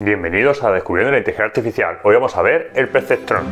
Bienvenidos a Descubriendo la Inteligencia Artificial. Hoy vamos a ver el perceptrón.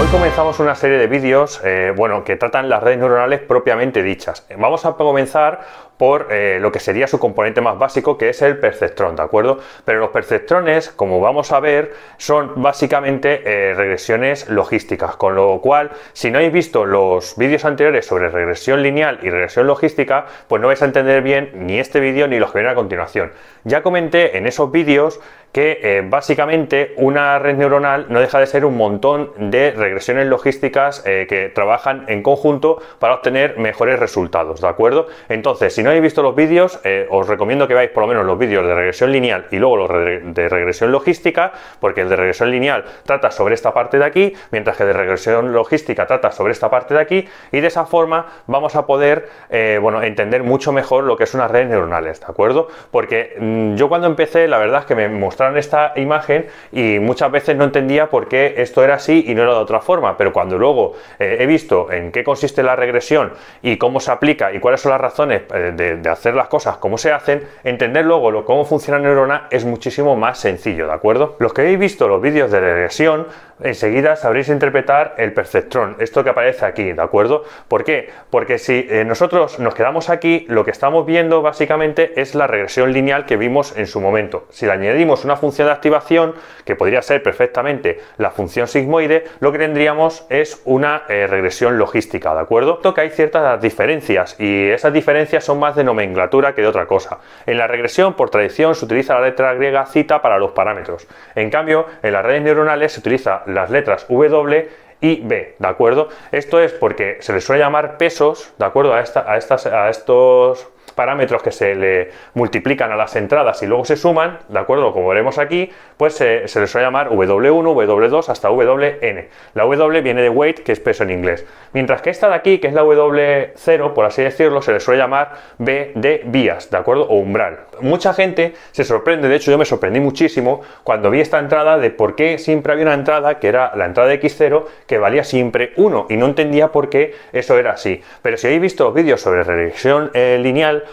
Hoy comenzamos una serie de vídeos eh, bueno, que tratan las redes neuronales propiamente dichas. Vamos a comenzar por eh, lo que sería su componente más básico, que es el perceptrón, ¿de acuerdo? Pero los perceptrones, como vamos a ver, son básicamente eh, regresiones logísticas, con lo cual, si no habéis visto los vídeos anteriores sobre regresión lineal y regresión logística, pues no vais a entender bien ni este vídeo ni los que vienen a continuación. Ya comenté en esos vídeos que eh, básicamente una red neuronal no deja de ser un montón de regresiones logísticas que trabajan en conjunto para obtener mejores resultados, ¿de acuerdo? Entonces, si no habéis visto los vídeos, eh, os recomiendo que veáis por lo menos los vídeos de regresión lineal y luego los de regresión logística, porque el de regresión lineal trata sobre esta parte de aquí, mientras que de regresión logística trata sobre esta parte de aquí, y de esa forma vamos a poder eh, bueno, entender mucho mejor lo que es una red neuronales, ¿de acuerdo? Porque mm, yo cuando empecé, la verdad es que me mostraron esta imagen y muchas veces no entendía por qué esto era así y no era de otra forma, pero cuando luego eh, he visto en qué consiste la regresión y cómo se aplica y cuáles son las razones de, hacer las cosas como se hacen, entender luego lo, cómo funciona la neurona es muchísimo más sencillo, ¿de acuerdo? Los que habéis visto los vídeos de regresión enseguida sabréis interpretar el perceptrón, esto que aparece aquí, ¿de acuerdo? ¿Por qué? Porque si eh, nosotros nos quedamos aquí, lo que estamos viendo básicamente es la regresión lineal que vimos en su momento. Si le añadimos una función de activación, que podría ser perfectamente la función sigmoide, lo que tendríamos es una eh, regresión logística, ¿de acuerdo? Toca hay ciertas diferencias y esas diferencias son más de nomenclatura que de otra cosa. En la regresión, por tradición, se utiliza la letra griega cita para los parámetros. En cambio, en las redes neuronales se utiliza las letras W y B, ¿de acuerdo? Esto es porque se les suele llamar pesos, ¿de acuerdo? A, estas, a estos parámetros que se le multiplican a las entradas y luego se suman, ¿de acuerdo? Como veremos aquí, pues se, les suele llamar W1, W2 hasta WN. La W viene de weight, que es peso en inglés. Mientras que esta de aquí, que es la W0, por así decirlo, se le suele llamar B de vías, ¿de acuerdo? O umbral, mucha gente se sorprende, de hecho yo me sorprendí muchísimo cuando vi esta entrada de por qué siempre había una entrada que era la entrada de X0 que valía siempre 1 y no entendía por qué eso era así. Pero si habéis visto vídeos sobre regresión eh, lineal,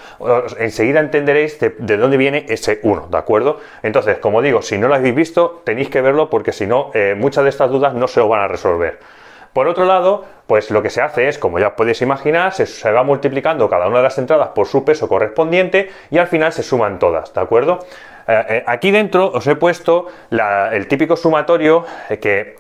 enseguida entenderéis de, dónde viene ese 1, ¿de acuerdo? Entonces, como digo, si no lo habéis visto, tenéis que verlo porque si no, eh, muchas de estas dudas no se os van a resolver. Por otro lado, pues lo que se hace es, como ya podéis imaginar, se, se, va multiplicando cada una de las entradas por su peso correspondiente y al final se suman todas, ¿de acuerdo? Eh, eh, aquí dentro os he puesto el típico sumatorio eh, que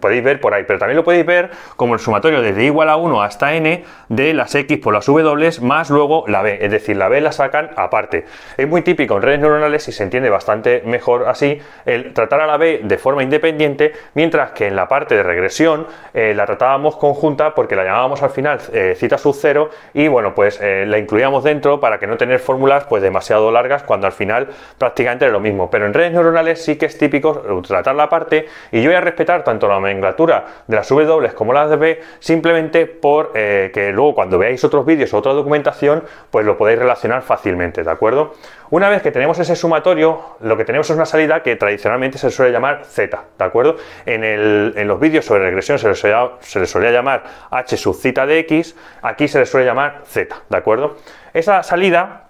podéis ver por ahí, pero también lo podéis ver como el sumatorio desde igual a 1 hasta n de las x por las w más luego la b, es decir, la b la sacan aparte. Es muy típico en redes neuronales y se entiende bastante mejor así el tratar a la b de forma independiente, mientras que en la parte de regresión la tratábamos conjunta porque la llamábamos al final cita sub 0 y bueno, pues la incluíamos dentro para que no tener fórmulas pues demasiado largas cuando al final prácticamente es lo mismo, pero en redes neuronales sí que es típico tratar la parte y yo voy a respetar tanto la nomenclatura de las W como las de B simplemente por eh, que luego cuando veáis otros vídeos o otra documentación pues lo podéis relacionar fácilmente, ¿de acuerdo? Una vez que tenemos ese sumatorio, lo que tenemos es una salida que tradicionalmente se suele llamar Z, ¿de acuerdo? En, los vídeos sobre regresión se le suele llamar H sub cita de X, aquí se le suele llamar Z, ¿de acuerdo? Esa salida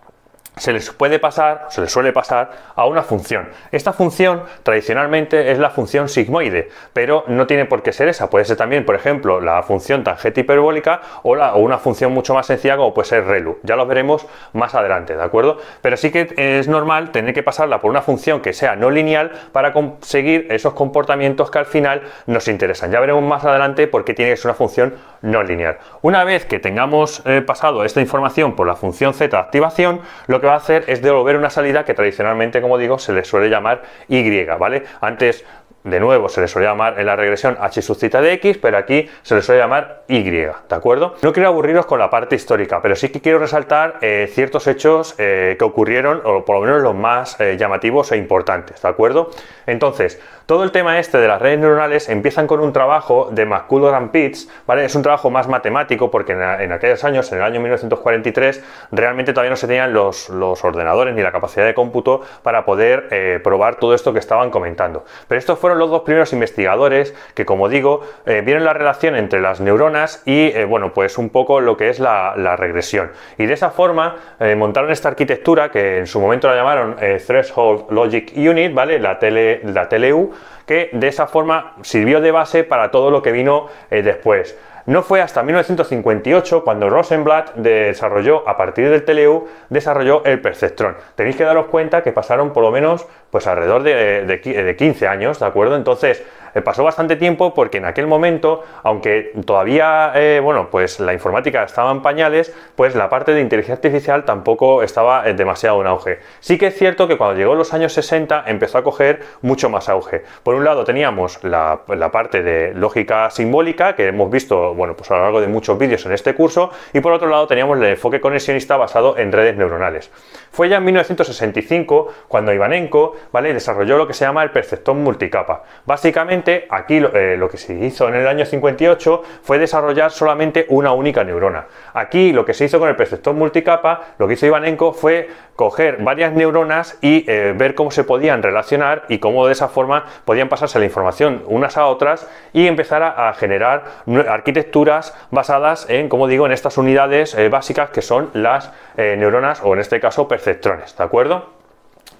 se les puede pasar, se les suele pasar a una función. Esta función tradicionalmente es la función sigmoide, pero no tiene por qué ser esa. Puede ser también, por ejemplo, la función tangente hiperbólica o, una función mucho más sencilla como puede ser ReLU. Ya lo veremos más adelante, ¿de acuerdo? Pero sí que es normal tener que pasarla por una función que sea no lineal para conseguir esos comportamientos que al final nos interesan. Ya veremos más adelante por qué tiene que ser una función no lineal. Una vez que tengamos eh, pasado esta información por la función z de activación, lo que va a hacer es devolver una salida que tradicionalmente, como digo, se le suele llamar Y, ¿vale? Antes de nuevo se le suele llamar en la regresión h sub de x, pero aquí se le suele llamar y, ¿de acuerdo? No quiero aburriros con la parte histórica, pero sí que quiero resaltar eh, ciertos hechos eh, que ocurrieron, o por lo menos los más eh, llamativos e importantes, ¿de acuerdo? Entonces, todo el tema este de las redes neuronales empiezan con un trabajo de McCullough and Pitts, ¿vale? Es un trabajo más matemático porque en, aquellos años, en el año 1943, realmente todavía no se tenían los, los ordenadores ni la capacidad de cómputo para poder probar todo esto que estaban comentando. Pero estos fueron los dos primeros investigadores que, como digo, eh, vieron la relación entre las neuronas y, eh, bueno, pues un poco lo que es la, regresión. Y de esa forma eh, montaron esta arquitectura que en su momento la llamaron Threshold Logic Unit, ¿vale? La, tele, la TLU, que de esa forma sirvió de base para todo lo que vino después. No fue hasta 1958 cuando Rosenblatt desarrolló, a partir del TLU, desarrolló el perceptrón. Tenéis que daros cuenta que pasaron por lo menos pues alrededor de, de 15 años, ¿de acuerdo? Entonces, eh, pasó bastante tiempo porque en aquel momento, aunque todavía, eh, bueno, pues la informática estaba en pañales, pues la parte de inteligencia artificial tampoco estaba eh, demasiado en auge. Sí que es cierto que cuando llegó los años 60 empezó a coger mucho más auge. Por un lado teníamos la, parte de lógica simbólica, que hemos visto, bueno, pues a lo largo de muchos vídeos en este curso, y por otro lado teníamos el enfoque conexionista basado en redes neuronales. Fue ya en 1965 cuando Ivanenko, ¿vale? desarrolló lo que se llama el perceptor multicapa. Básicamente aquí eh, lo que se hizo en el año 58 fue desarrollar solamente una única neurona. Aquí lo que se hizo con el perceptor multicapa, lo que hizo Ivanenko fue coger mm. varias neuronas y eh, ver cómo se podían relacionar y cómo de esa forma podían pasarse la información unas a otras y empezar a, generar arquitecturas basadas en, como digo, en estas unidades eh, básicas que son las neuronas o en este caso perceptrones, ¿de acuerdo?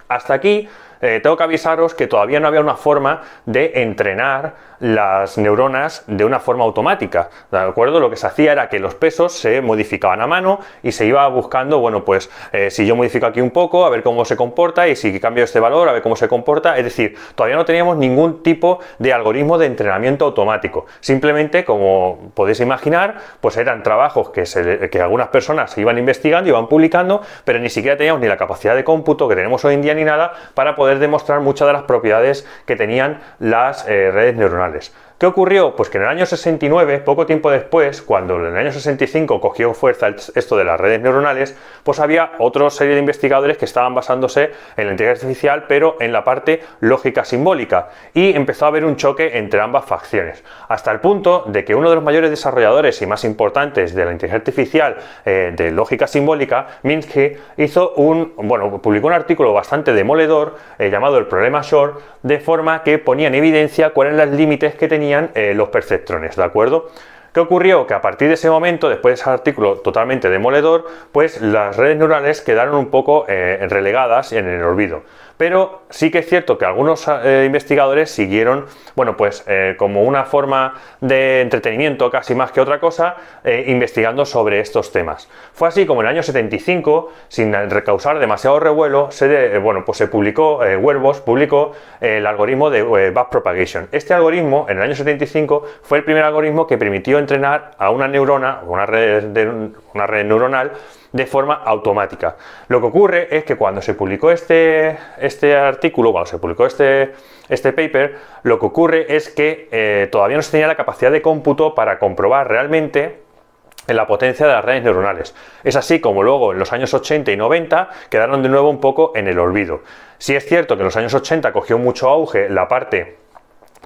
Hasta aquí eh, tengo que avisaros que todavía no había una forma de entrenar las neuronas de una forma automática. ¿De acuerdo? Lo que se hacía era que los pesos se modificaban a mano y se iba buscando, bueno, pues eh, si yo modifico aquí un poco, a ver cómo se comporta y si cambio este valor, a ver cómo se comporta. Es decir, todavía no teníamos ningún tipo de algoritmo de entrenamiento automático. Simplemente, como podéis imaginar, pues eran trabajos que, algunas personas se iban investigando, iban publicando, pero ni siquiera teníamos ni la capacidad de cómputo que tenemos hoy en día ni nada para poder demostrar muchas de las propiedades que tenían las eh, redes neuronales. ¿Qué ocurrió? Pues que en el año 69, poco tiempo después, cuando en el año 65 cogió fuerza esto de las redes neuronales, pues había otra serie de investigadores que estaban basándose en la inteligencia artificial, pero en la parte lógica simbólica, y empezó a haber un choque entre ambas facciones, hasta el punto de que uno de los mayores desarrolladores y más importantes de la inteligencia artificial eh, de lógica simbólica, Minsky, hizo un, bueno, publicó un artículo bastante demoledor eh, llamado El problema short de forma que ponía en evidencia cuáles eran los límites que tenía eh, los perceptrones, ¿de acuerdo? ¿Qué ocurrió? Que a partir de ese momento, después de ese artículo totalmente demoledor, pues las redes neurales quedaron un poco eh, relegadas en el olvido pero sí que es cierto que algunos eh, investigadores siguieron, bueno, pues eh, como una forma de entretenimiento casi más que otra cosa, eh, investigando sobre estos temas. Fue así como en el año 75, sin recausar demasiado revuelo, se, bueno, pues se publicó, publicó el algoritmo de Propagation. Este algoritmo, en el año 75, fue el primer algoritmo que permitió entrenar a una neurona, una red, una red neuronal, de forma automática. Lo que ocurre es que cuando se publicó este, este artículo, cuando se publicó este, este paper, lo que ocurre es que eh, todavía no se tenía la capacidad de cómputo para comprobar realmente la potencia de las redes neuronales. Es así como luego en los años 80 y 90 quedaron de nuevo un poco en el olvido. Si es cierto que en los años 80 cogió mucho auge la parte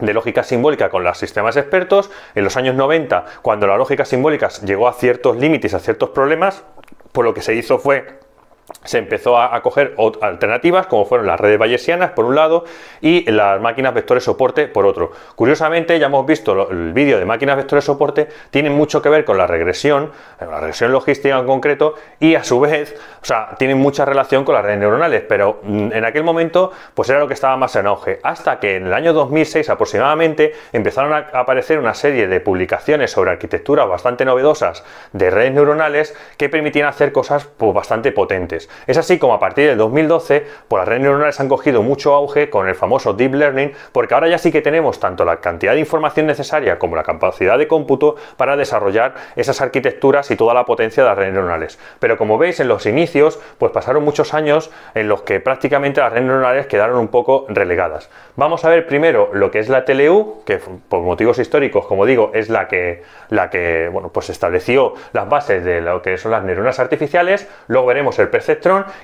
de lógica simbólica con los sistemas expertos, en los años 90, cuando la lógica simbólica llegó a ciertos límites, a ciertos problemas, pues lo que se hizo fue se empezó a, coger alternativas como fueron las redes bayesianas por un lado y las máquinas vectores soporte por otro. Curiosamente ya hemos visto el vídeo de máquinas vectores soporte tienen mucho que ver con la regresión, eh, la regresión logística en concreto y a su vez, o sea, tienen mucha relación con las redes neuronales, pero mm, en aquel momento pues era lo que estaba más en auge hasta que en el año 2006 aproximadamente empezaron a aparecer una serie de publicaciones sobre arquitecturas bastante novedosas de redes neuronales que permitían hacer cosas pues, bastante potentes. Es así como a partir del 2012, las redes neuronales han cogido mucho auge con el famoso Deep Learning, porque ahora ya sí que tenemos tanto la cantidad de información necesaria como la capacidad de cómputo para desarrollar esas arquitecturas y toda la potencia de las redes neuronales. Pero como veis, en los inicios, pues pasaron muchos años en los que prácticamente las redes neuronales quedaron un poco relegadas. Vamos a ver primero lo que es la TLU, que por motivos históricos, como digo, es la que, la que bueno, pues estableció las bases de lo que son las neuronas artificiales. Luego veremos el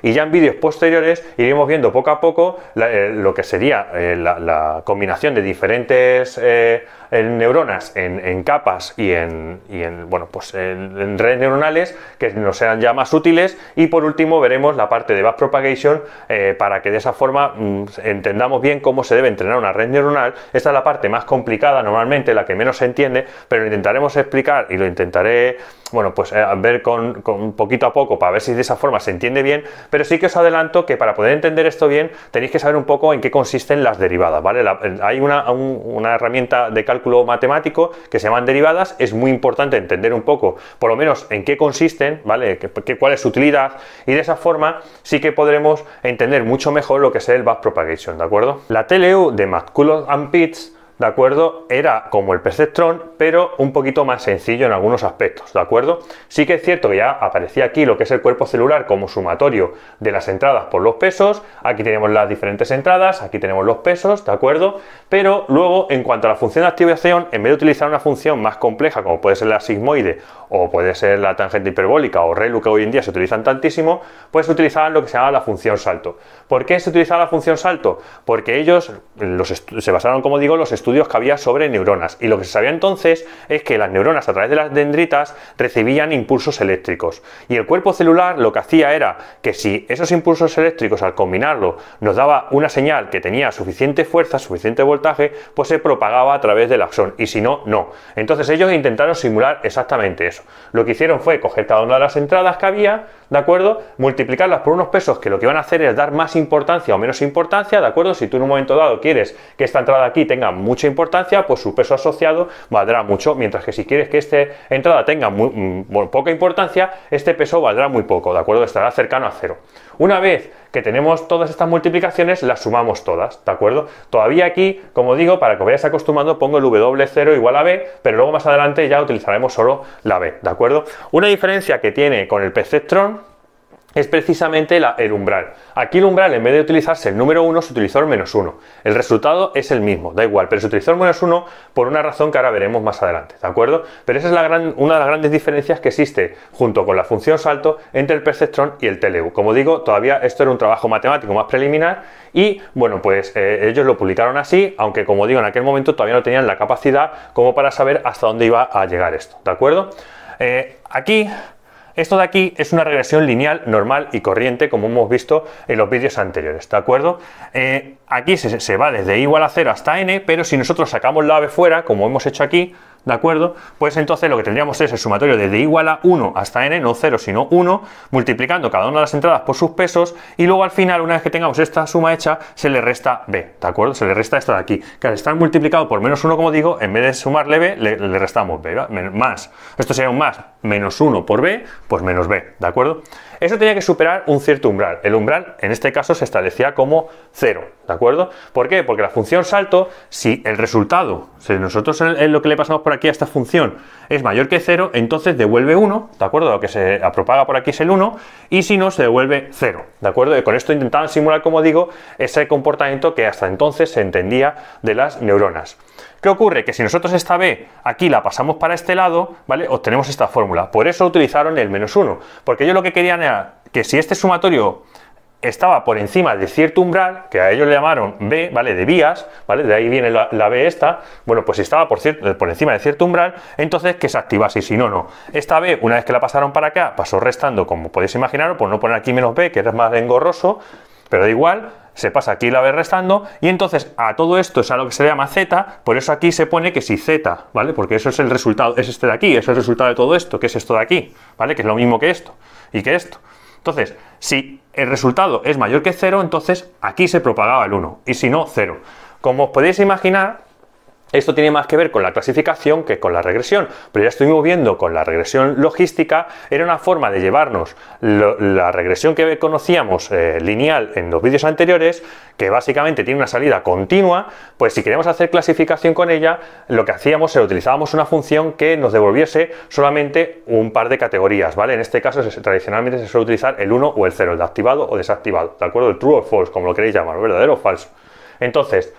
y ya en vídeos posteriores iremos viendo poco a poco eh, lo que sería eh, la, combinación de diferentes eh, en neuronas en, capas y en, bueno, pues en, redes neuronales que nos sean ya más útiles. Y por último veremos la parte de backpropagation eh, para que de esa forma mm, entendamos bien cómo se debe entrenar una red neuronal. Esta es la parte más complicada normalmente, la que menos se entiende, pero lo intentaremos explicar y lo intentaré bueno, pues eh, ver con, poquito a poco para ver si de esa forma se entiende bien, pero sí que os adelanto que para poder entender esto bien tenéis que saber un poco en qué consisten las derivadas, ¿vale? hay una, herramienta de cálculo matemático que se llaman derivadas. Es muy importante entender un poco, por lo menos, en qué consisten, ¿vale? Que, cuál es su utilidad. Y de esa forma sí que podremos entender mucho mejor lo que es el propagation ¿de acuerdo? La TLU e de McCullough and Pitts ¿de acuerdo? Era como el Perceptron, pero un poquito más sencillo en algunos aspectos, ¿de acuerdo? Sí que es cierto que ya aparecía aquí lo que es el cuerpo celular como sumatorio de las entradas por los pesos, aquí tenemos las diferentes entradas, aquí tenemos los pesos, ¿de acuerdo? Pero luego, en cuanto a la función de activación, en vez de utilizar una función más compleja como puede ser la sigmoide o puede ser la tangente hiperbólica o ReLU que hoy en día se utilizan tantísimo, pues utilizaban lo que se llama la función salto. ¿Por qué se utilizaba la función salto? Porque ellos los se basaron, como digo, los estudios estudios que había sobre neuronas. Y lo que se sabía entonces es que las neuronas a través de las dendritas recibían impulsos eléctricos. Y el cuerpo celular lo que hacía era que si esos impulsos eléctricos al combinarlo nos daba una señal que tenía suficiente fuerza, suficiente voltaje, pues se propagaba a través del axón. Y si no, no. Entonces ellos intentaron simular exactamente eso. Lo que hicieron fue coger cada una de las entradas que había, ¿de acuerdo? Multiplicarlas por unos pesos que lo que van a hacer es dar más importancia o menos importancia, ¿de acuerdo? Si tú en un momento dado quieres que esta entrada aquí tenga muy mucha importancia, pues su peso asociado valdrá mucho, mientras que si quieres que esta entrada tenga muy, mm, poca importancia, este peso valdrá muy poco, ¿de acuerdo? Estará cercano a cero. Una vez que tenemos todas estas multiplicaciones, las sumamos todas, ¿de acuerdo? Todavía aquí, como digo, para que os acostumbrando, pongo el W0 igual a B, pero luego más adelante ya utilizaremos solo la B, ¿de acuerdo? Una diferencia que tiene con el perceptron es precisamente la, el umbral. Aquí el umbral, en vez de utilizarse el número 1, se utilizó el menos 1. El resultado es el mismo, da igual, pero se utilizó el menos 1 por una razón que ahora veremos más adelante, ¿de acuerdo? Pero esa es la gran, una de las grandes diferencias que existe junto con la función salto entre el perceptrón y el teleu. Como digo, todavía esto era un trabajo matemático más preliminar y, bueno, pues eh, ellos lo publicaron así, aunque como digo, en aquel momento todavía no tenían la capacidad como para saber hasta dónde iba a llegar esto, ¿de acuerdo? Eh, aquí esto de aquí es una regresión lineal, normal y corriente, como hemos visto en los vídeos anteriores, ¿de acuerdo? Eh, aquí se, va desde igual a 0 hasta n, pero si nosotros sacamos la ave fuera, como hemos hecho aquí, ¿De acuerdo? Pues entonces lo que tendríamos es el sumatorio de igual a 1 hasta n, no 0 sino 1, multiplicando cada una de las entradas por sus pesos y luego al final, una vez que tengamos esta suma hecha, se le resta b, ¿de acuerdo? Se le resta esta de aquí, que al estar multiplicado por menos 1, como digo, en vez de sumarle b, le, le restamos b, ¿verdad? más, esto sería un más, menos 1 por b, pues menos b, ¿de acuerdo? Eso tenía que superar un cierto umbral. El umbral en este caso se establecía como 0, ¿de acuerdo? ¿Por qué? Porque la función salto, si el resultado, si nosotros en lo que le pasamos por aquí a esta función es mayor que 0, entonces devuelve 1, ¿de acuerdo? Lo que se propaga por aquí es el 1, y si no, se devuelve 0, ¿de acuerdo? Y con esto intentaban simular, como digo, ese comportamiento que hasta entonces se entendía de las neuronas. ¿Qué ocurre? Que si nosotros esta B aquí la pasamos para este lado, ¿vale? Obtenemos esta fórmula. Por eso utilizaron el menos 1. Porque ellos lo que querían era que si este sumatorio estaba por encima de cierto umbral, que a ellos le llamaron B, ¿vale? De vías, ¿vale? De ahí viene la, B esta. Bueno, pues si estaba por, cierto, por encima de cierto umbral, entonces que se activase, si no, no. Esta B, una vez que la pasaron para acá, pasó restando, como podéis imaginar, por no poner aquí menos B, que es más engorroso, pero da igual, se pasa aquí la vez restando y entonces a todo esto es a lo que se llama Z, por eso aquí se pone que si Z, ¿vale? Porque eso es el resultado, es este de aquí, es el resultado de todo esto, que es esto de aquí, ¿vale? Que es lo mismo que esto y que esto. Entonces, si el resultado es mayor que 0, entonces aquí se propagaba el 1 y si no, 0. Como os podéis imaginar, esto tiene más que ver con la clasificación que con la regresión, pero ya estuvimos viendo con la regresión logística, era una forma de llevarnos la regresión que conocíamos eh, lineal en los vídeos anteriores, que básicamente tiene una salida continua, pues si queremos hacer clasificación con ella, lo que hacíamos era utilizábamos una función que nos devolviese solamente un par de categorías, ¿vale? En este caso tradicionalmente se suele utilizar el 1 o el 0, el de activado o desactivado, ¿de acuerdo? El true o false, como lo queréis llamar, verdadero o falso. Entonces,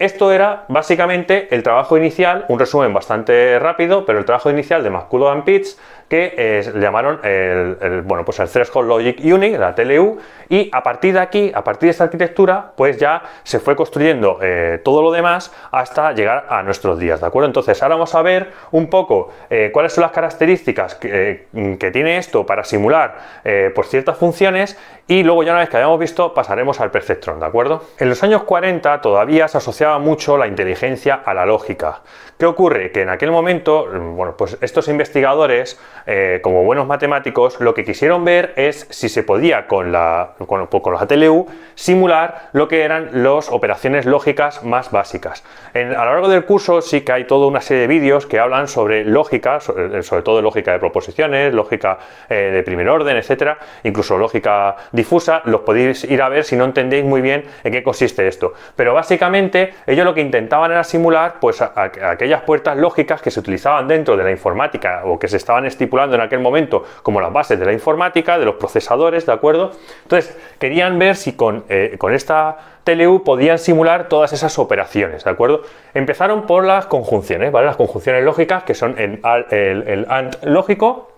esto era básicamente el trabajo inicial, un resumen bastante rápido, pero el trabajo inicial de McCullough and Pitts que eh, llamaron el, bueno, pues el Threshold Logic Unit, la TLU, y a partir de aquí, a partir de esta arquitectura, pues ya se fue construyendo eh, todo lo demás hasta llegar a nuestros días, ¿de acuerdo? Entonces, ahora vamos a ver un poco eh, cuáles son las características que, tiene esto para simular por pues ciertas funciones y luego ya una vez que hayamos visto pasaremos al perceptron, ¿de acuerdo? En los años 40 todavía se asociaba mucho la inteligencia a la lógica ocurre? Que en aquel momento, mm, bueno, pues estos investigadores, eh, como buenos matemáticos, lo que quisieron ver es si se podía con, la, con, con los ATLU simular lo que eran las operaciones lógicas más básicas. a lo largo del curso sí que hay toda una serie de vídeos que hablan sobre lógica, eh, sobre, todo lógica de proposiciones, lógica eh, de primer orden, etcétera, incluso lógica difusa, los podéis ir a ver si no entendéis muy bien en qué consiste esto. Pero básicamente ellos lo que intentaban era simular pues aquella puertas lógicas que se utilizaban dentro de la informática o que se estaban estipulando en aquel momento como las bases de la informática, de los procesadores, ¿de acuerdo? Entonces, querían ver si con, eh, esta TLU podían simular todas esas operaciones, ¿de acuerdo? Empezaron por las conjunciones, ¿vale? Las conjunciones lógicas, que son el, el, el AND lógico,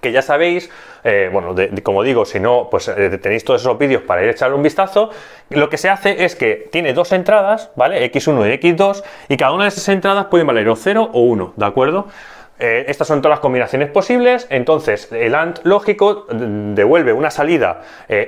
que ya sabéis, eh, bueno, como digo, si no, pues eh, tenéis todos esos vídeos para ir a echarle un vistazo. Lo que se hace es que tiene dos entradas, ¿vale? X1 y X2, y cada una de esas entradas puede valer o 0 o 1, ¿de acuerdo? Eh, estas son todas las combinaciones posibles, entonces el AND lógico devuelve una salida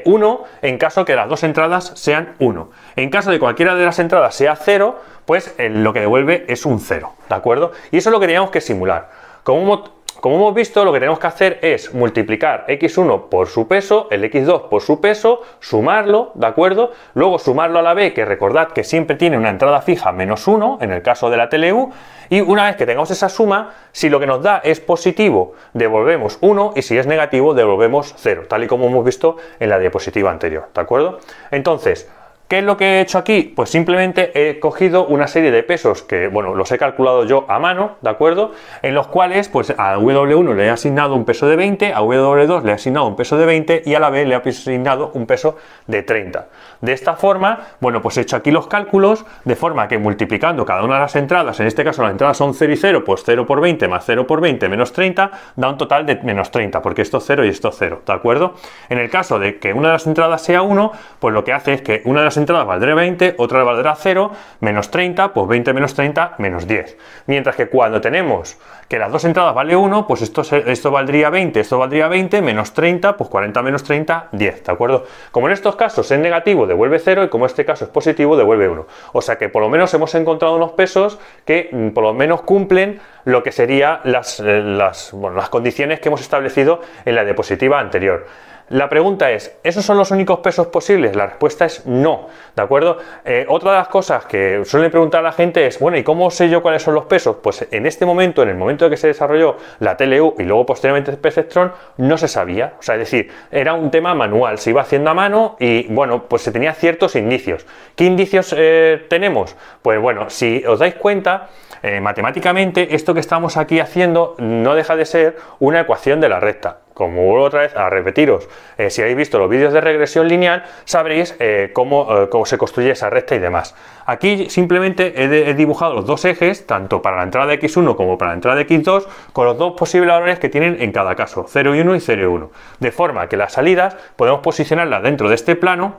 1 en caso que las dos entradas sean 1. En caso de cualquiera de las entradas sea 0, pues lo que devuelve es un 0, ¿de acuerdo? Y eso es lo que teníamos que simular. Como como hemos visto, lo que tenemos que hacer es multiplicar x1 por su peso, el x2 por su peso, sumarlo, ¿de acuerdo? Luego sumarlo a la b, que recordad que siempre tiene una entrada fija menos 1, en el caso de la TLU, y una vez que tengamos esa suma, si lo que nos da es positivo, devolvemos 1, y si es negativo, devolvemos 0, tal y como hemos visto en la diapositiva anterior, ¿de acuerdo? Entonces, ¿Qué es lo que he hecho aquí? Pues simplemente he cogido una serie de pesos que, bueno, los he calculado yo a mano, ¿de acuerdo? En los cuales, pues a W1 le he asignado un peso de 20, a W2 le he asignado un peso de 20 y a la B le he asignado un peso de 30. De esta forma, bueno, pues he hecho aquí los cálculos de forma que multiplicando cada una de las entradas, en este caso las entradas son 0 y 0, pues 0 por 20 más 0 por 20 menos 30 da un total de menos 30, porque esto es 0 y esto es 0, ¿de acuerdo? En el caso de que una de las entradas sea 1, pues lo que hace es que una de las entradas valdría 20, otra valdrá 0, menos 30, pues 20 menos 30, menos 10. Mientras que cuando tenemos que las dos entradas vale 1, pues esto, esto valdría 20, esto valdría 20, menos 30, pues 40 menos 30, 10, ¿de acuerdo? Como en estos casos es negativo, devuelve 0, y como este caso es positivo, devuelve 1. O sea que por lo menos hemos encontrado unos pesos que mm, por lo menos cumplen lo que serían las, eh, las, las condiciones que hemos establecido en la diapositiva anterior. La pregunta es, ¿esos son los únicos pesos posibles? La respuesta es no, ¿de acuerdo? Eh, otra de las cosas que suele preguntar a la gente es, bueno, ¿y cómo sé yo cuáles son los pesos? Pues en este momento, en el momento en que se desarrolló la TLU y luego posteriormente el Perceptron, no se sabía. O sea, es decir, era un tema manual, se iba haciendo a mano y, bueno, pues se tenía ciertos indicios. ¿Qué indicios eh, tenemos? Pues bueno, si os dais cuenta, eh, matemáticamente esto que estamos aquí haciendo no deja de ser una ecuación de la recta. Como vuelvo otra vez a repetiros, eh, si habéis visto los vídeos de regresión lineal, sabréis eh, cómo, se construye esa recta y demás. Aquí simplemente he, he, dibujado los dos ejes, tanto para la entrada de x1 como para la entrada de x2, con los dos posibles valores que tienen en cada caso, 0 y 1 y 0 y 1. De forma que las salidas podemos posicionarlas dentro de este plano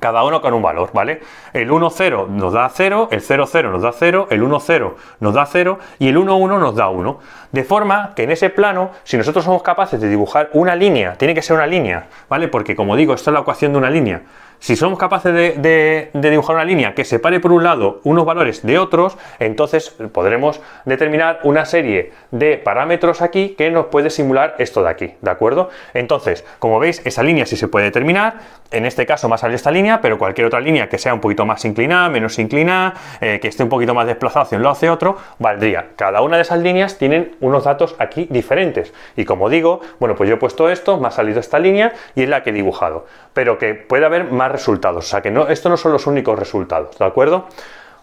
cada uno con un valor, ¿vale? El 1,0 nos da 0, el 0,0 nos da 0, el 1,0 nos da 0 y el 1 nos da 1. De forma que en ese plano, si nosotros somos capaces de dibujar una línea, tiene que ser una línea, ¿vale? Porque como digo, esta es la ecuación de una línea. Si somos capaces de, dibujar una línea que separe por un lado unos valores de otros, entonces podremos determinar una serie de parámetros aquí que nos puede simular esto de aquí, ¿de acuerdo? Entonces, como veis, esa línea sí se puede determinar, en este caso más ha esta línea, pero cualquier otra línea que sea un poquito más inclinada, menos inclinada, eh, que esté un poquito más desplazada hacia un lado otro, valdría. Cada una de esas líneas tienen unos datos aquí diferentes. Y como digo, bueno, pues yo he puesto esto, me ha salido esta línea y es la que he dibujado. Pero que puede haber más resultados. O sea que no, estos no son los únicos resultados, ¿de acuerdo?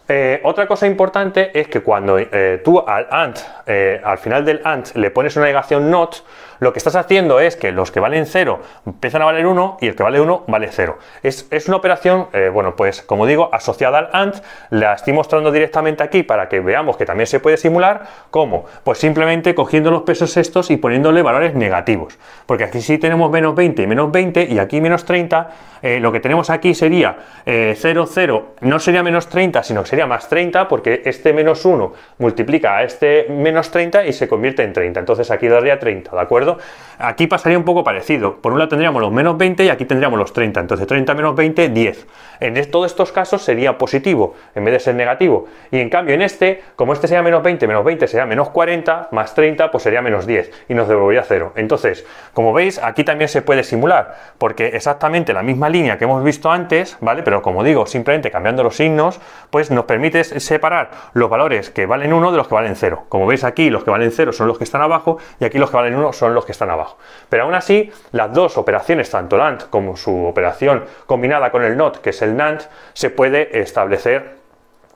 Eh, otra cosa importante es que cuando eh, tú al AND, eh, al final del AND, le pones una negación NOT, lo que estás haciendo es que los que valen 0 empiezan a valer 1 y el que vale 1 vale 0. Es, una operación, eh, bueno, pues como digo, asociada al AND, la estoy mostrando directamente aquí para que veamos que también se puede simular. ¿Cómo? Pues simplemente cogiendo los pesos estos y poniéndole valores negativos. Porque aquí sí tenemos menos 20 y menos 20 y aquí menos 30, eh, lo que tenemos aquí sería 0, eh, 0, no sería menos 30, sino que sería más 30 porque este menos 1 multiplica a este menos 30 y se convierte en 30. Entonces aquí daría 30, ¿de acuerdo? aquí pasaría un poco parecido. Por un lado tendríamos los menos 20 y aquí tendríamos los 30. Entonces 30 menos 20, 10. En todos estos casos sería positivo en vez de ser negativo. Y en cambio en este, como este sea menos 20, menos 20 sería menos 40, más 30 pues sería menos 10 y nos devolvería 0. Entonces, como veis, aquí también se puede simular porque exactamente la misma línea que hemos visto antes, ¿vale? Pero como digo, simplemente cambiando los signos, pues nos permite separar los valores que valen 1 de los que valen 0. Como veis aquí, los que valen 0 son los que están abajo y aquí los que valen 1 son los que están abajo. Pero aún así, las dos operaciones, tanto land como su operación combinada con el NOT, que es el NAND, se puede establecer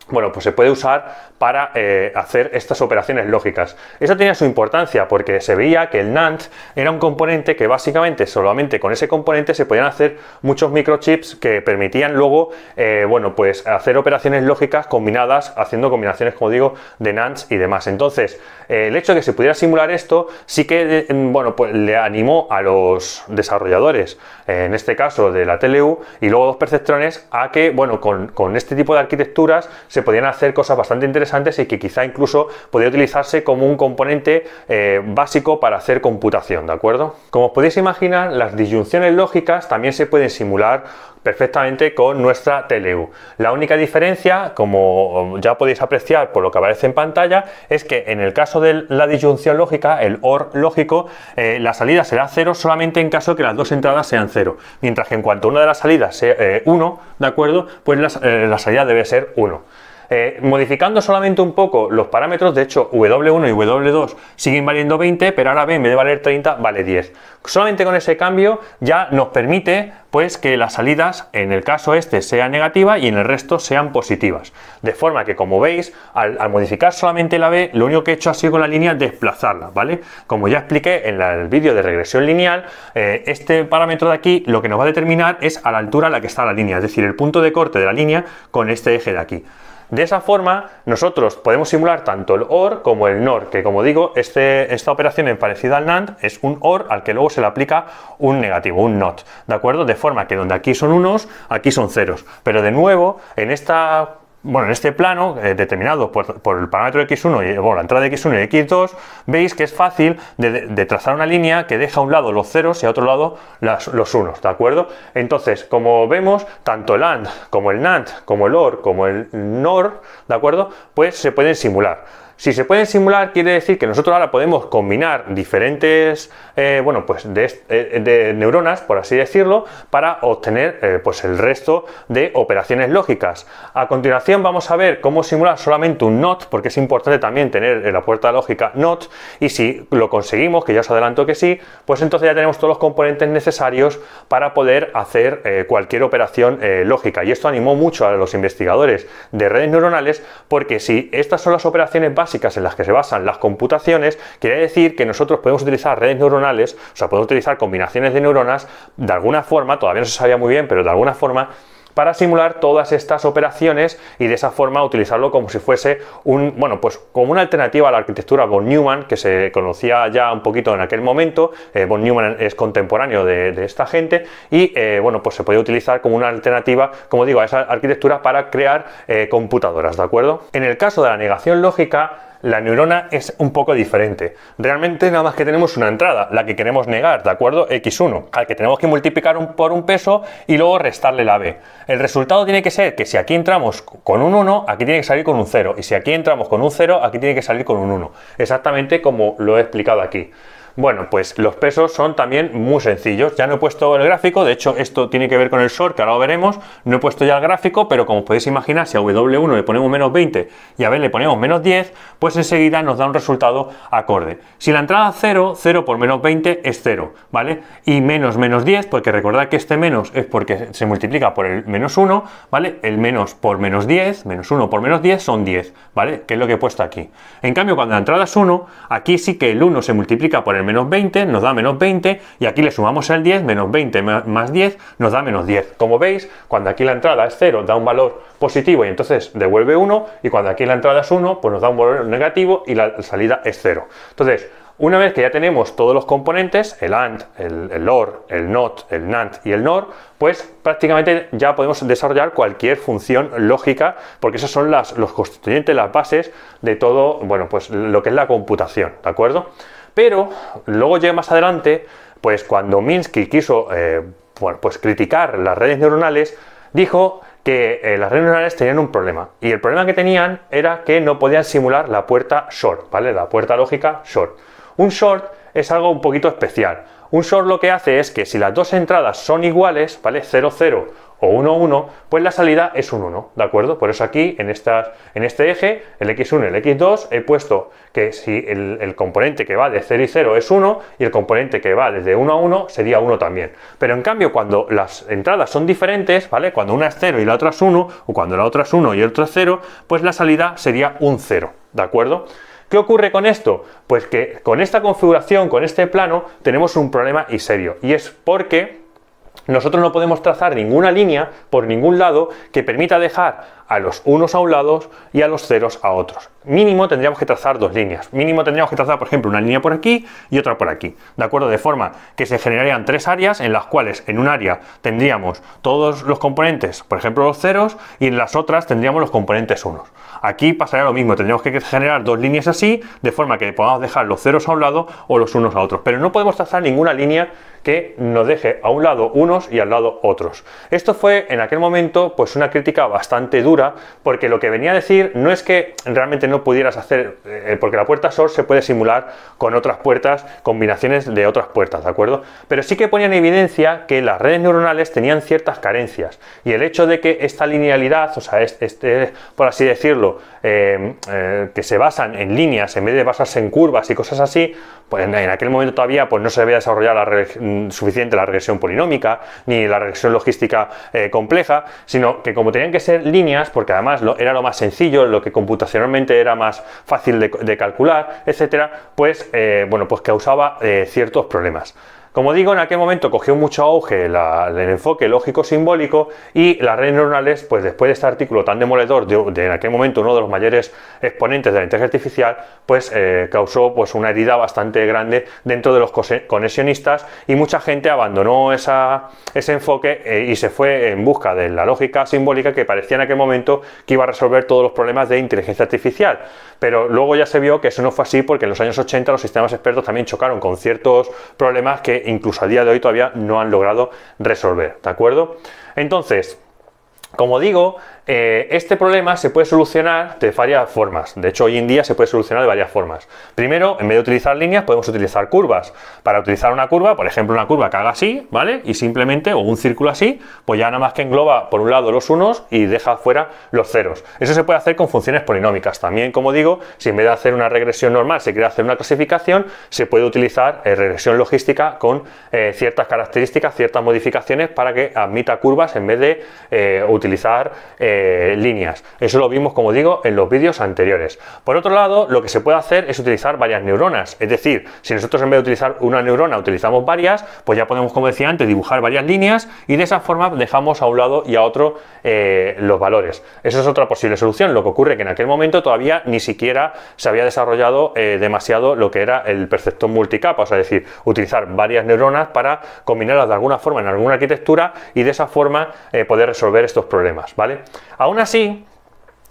bueno, pues se puede usar para eh, hacer estas operaciones lógicas. Eso tenía su importancia porque se veía que el NAND era un componente que básicamente solamente con ese componente se podían hacer muchos microchips que permitían luego, eh, bueno, pues hacer operaciones lógicas combinadas, haciendo combinaciones, como digo, de NANDs y demás. Entonces, eh, el hecho de que se pudiera simular esto sí que, bueno, pues le animó a los desarrolladores, en este caso de la TLU y luego dos perceptrones, a que, bueno, con este tipo de arquitecturas se podían hacer cosas bastante interesantes y que quizá incluso podría utilizarse como un componente eh, básico para hacer computación, ¿de acuerdo? Como os podéis imaginar, las disyunciones lógicas también se pueden simular perfectamente con nuestra TLU. La única diferencia, como ya podéis apreciar por lo que aparece en pantalla, es que en el caso de la disyunción lógica, el OR lógico, eh, la salida será cero solamente en caso que las dos entradas sean cero, mientras que en cuanto una de las salidas sea 1, eh, ¿de acuerdo? Pues la, la salida debe ser 1. Eh, modificando solamente un poco los parámetros, de hecho W1 y W2 siguen valiendo 20, pero ahora B en vez de valer 30 vale 10. Solamente con ese cambio ya nos permite pues que las salidas en el caso este sean negativas y en el resto sean positivas. De forma que como veis, al, modificar solamente la B, lo único que he hecho ha sido con la línea desplazarla, ¿vale? Como ya expliqué en el vídeo de regresión lineal, eh, este parámetro de aquí lo que nos va a determinar es a la altura a la que está la línea, es decir, el punto de corte de la línea con este eje de aquí. De esa forma, nosotros podemos simular tanto el OR como el NOR, que como digo, este, esta operación en parecida al NAND es un OR al que luego se le aplica un negativo, un NOT, ¿de acuerdo? De forma que donde aquí son unos, aquí son ceros. Pero de nuevo, en esta bueno, en este plano, eh, determinado por, el parámetro x1 y bueno, la entrada de x1 y x2, veis que es fácil de, trazar una línea que deja a un lado los ceros y a otro lado los unos, ¿de acuerdo? Entonces, como vemos, tanto el AND como el NAND, como el OR, como el NOR, ¿de acuerdo? Pues se pueden simular. Si se pueden simular, quiere decir que nosotros ahora podemos combinar diferentes, eh, bueno, pues eh, de, neuronas, por así decirlo, para obtener eh, pues el resto de operaciones lógicas. A continuación vamos a ver cómo simular solamente un NOT, porque es importante también tener en la puerta lógica NOT, y si lo conseguimos, que ya os adelanto que sí, pues entonces ya tenemos todos los componentes necesarios para poder hacer cualquier operación lógica. Y esto animó mucho a los investigadores de redes neuronales, porque si estas son las operaciones básicas, básicas en las que se basan las computaciones, quiere decir que nosotros podemos utilizar redes neuronales, o sea, podemos utilizar combinaciones de neuronas, de alguna forma, todavía no se sabía muy bien, pero de alguna forma para simular todas estas operaciones y de esa forma utilizarlo como si fuese un, bueno, pues como una alternativa a la arquitectura von Neumann que se conocía ya un poquito en aquel momento. Eh, von Neumann es contemporáneo de, esta gente y, eh, bueno, pues se puede utilizar como una alternativa, como digo, a esa arquitectura para crear eh, computadoras, ¿de acuerdo? En el caso de la negación lógica, la neurona es un poco diferente. Realmente nada más que tenemos una entrada, la que queremos negar, ¿de acuerdo? X1, al que tenemos que multiplicar por un peso y luego restarle la B. El resultado tiene que ser que si aquí entramos con un 1, aquí tiene que salir con un 0. Y si aquí entramos con un 0, aquí tiene que salir con un 1. Exactamente como lo he explicado aquí. Bueno, pues los pesos son también muy sencillos. Ya no he puesto el gráfico, de hecho esto tiene que ver con el short, que ahora lo veremos. No he puesto ya el gráfico, pero como podéis imaginar, si a W1 le ponemos menos 20 y a B le ponemos menos 10, pues enseguida nos da un resultado acorde. Si la entrada es 0, 0 por menos 20 es 0, ¿vale? Y menos menos 10, porque recordad que este menos es porque se multiplica por el menos 1, ¿vale? El menos por menos 10, menos 1 por menos 10 son 10, ¿vale? Que es lo que he puesto aquí. En cambio, cuando la entrada es 1, aquí sí que el 1 se multiplica por el menos 20 nos da menos 20 y aquí le sumamos el 10, menos 20 más 10 nos da menos 10. Como veis, cuando aquí la entrada es 0 da un valor positivo y entonces devuelve 1 y cuando aquí la entrada es 1 pues nos da un valor negativo y la salida es 0. Entonces, una vez que ya tenemos todos los componentes, el AND, el, OR, el NOT, el NAND y el NOR, pues prácticamente ya podemos desarrollar cualquier función lógica, porque esos son los constituyentes, las bases de todo, bueno, pues lo que es la computación, ¿de acuerdo? Pero luego llega más adelante, pues cuando Minsky quiso eh, pues criticar las redes neuronales, dijo que eh, las redes neuronales tenían un problema. Y el problema que tenían era que no podían simular la puerta short, ¿vale? La puerta lógica short. Un short es algo un poquito especial. Un short lo que hace es que si las dos entradas son iguales, ¿vale? 0, 0 o 1, 1, pues la salida es un 1, ¿de acuerdo? Por eso aquí, en, estas, en este eje, el x1 y el x2, he puesto que si el, componente que va de 0 y 0 es 1, y el componente que va desde 1 a 1 sería 1 también. Pero en cambio, cuando las entradas son diferentes, ¿vale? Cuando una es 0 y la otra es 1, o cuando la otra es 1 y el otro es 0, pues la salida sería un 0, ¿de acuerdo? ¿Qué ocurre con esto? Pues que con esta configuración, con este plano, tenemos un problema y serio, y es porque nosotros no podemos trazar ninguna línea por ningún lado que permita dejar a los unos a un lado y a los ceros a otros. Mínimo tendríamos que trazar dos líneas. Mínimo tendríamos que trazar, por ejemplo, una línea por aquí y otra por aquí. ¿De acuerdo? De forma que se generarían tres áreas en las cuales en un área tendríamos todos los componentes, por ejemplo, los ceros, y en las otras tendríamos los componentes unos. Aquí pasaría lo mismo, tendríamos que generar dos líneas así, de forma que podamos dejar los ceros a un lado o los unos a otros. Pero no podemos trazar ninguna línea que nos deje a un lado unos y al lado otros. Esto fue en aquel momento pues una crítica bastante dura porque lo que venía a decir no es que realmente no pudieras hacer, eh, porque la puerta SOR se puede simular con otras puertas, combinaciones de otras puertas, ¿de acuerdo? Pero sí que ponía en evidencia que las redes neuronales tenían ciertas carencias y el hecho de que esta linealidad, o sea, este, este por así decirlo, eh, eh, que se basan en líneas en vez de basarse en curvas y cosas así, pues en, aquel momento todavía pues no se había desarrollado la red suficiente la regresión polinómica ni la regresión logística eh, compleja, sino que como tenían que ser líneas, porque además lo, era lo más sencillo, lo que computacionalmente era más fácil de, calcular, etcétera, pues eh, bueno, pues causaba eh, ciertos problemas. Como digo, en aquel momento cogió mucho auge el enfoque lógico-simbólico y las redes neuronales, pues después de este artículo tan demoledor de, en aquel momento uno de los mayores exponentes de la inteligencia artificial, pues eh, causó pues, una herida bastante grande dentro de los conexionistas y mucha gente abandonó ese enfoque eh, y se fue en busca de la lógica simbólica que parecía en aquel momento que iba a resolver todos los problemas de inteligencia artificial. Pero luego ya se vio que eso no fue así porque en los años 80 los sistemas expertos también chocaron con ciertos problemas que incluso a día de hoy todavía no han logrado resolver, ¿de acuerdo? Entonces, como digo, eh, este problema se puede solucionar de varias formas. De hecho, hoy en día se puede solucionar de varias formas. Primero, en vez de utilizar líneas, podemos utilizar curvas. Para utilizar una curva, por ejemplo, una curva que haga así, ¿vale? Y simplemente, o un círculo así, pues ya nada más que engloba por un lado los unos y deja fuera los ceros. Eso se puede hacer con funciones polinómicas. También, como digo, si en vez de hacer una regresión normal se quiere hacer una clasificación, se puede utilizar eh, regresión logística con eh, ciertas características, ciertas modificaciones para que admita curvas en vez de utilizar eh, líneas. Eso lo vimos, como digo, en los vídeos anteriores. Por otro lado, lo que se puede hacer es utilizar varias neuronas. Es decir, si nosotros en vez de utilizar una neurona utilizamos varias, pues ya podemos, como decía antes, dibujar varias líneas y de esa forma dejamos a un lado y a otro eh, los valores. Esa es otra posible solución. Lo que ocurre que en aquel momento todavía ni siquiera se había desarrollado eh, demasiado lo que era el perceptor multicapa, sea, es decir, utilizar varias neuronas para combinarlas de alguna forma en alguna arquitectura y de esa forma poder resolver estos problemas, ¿vale? Aún así,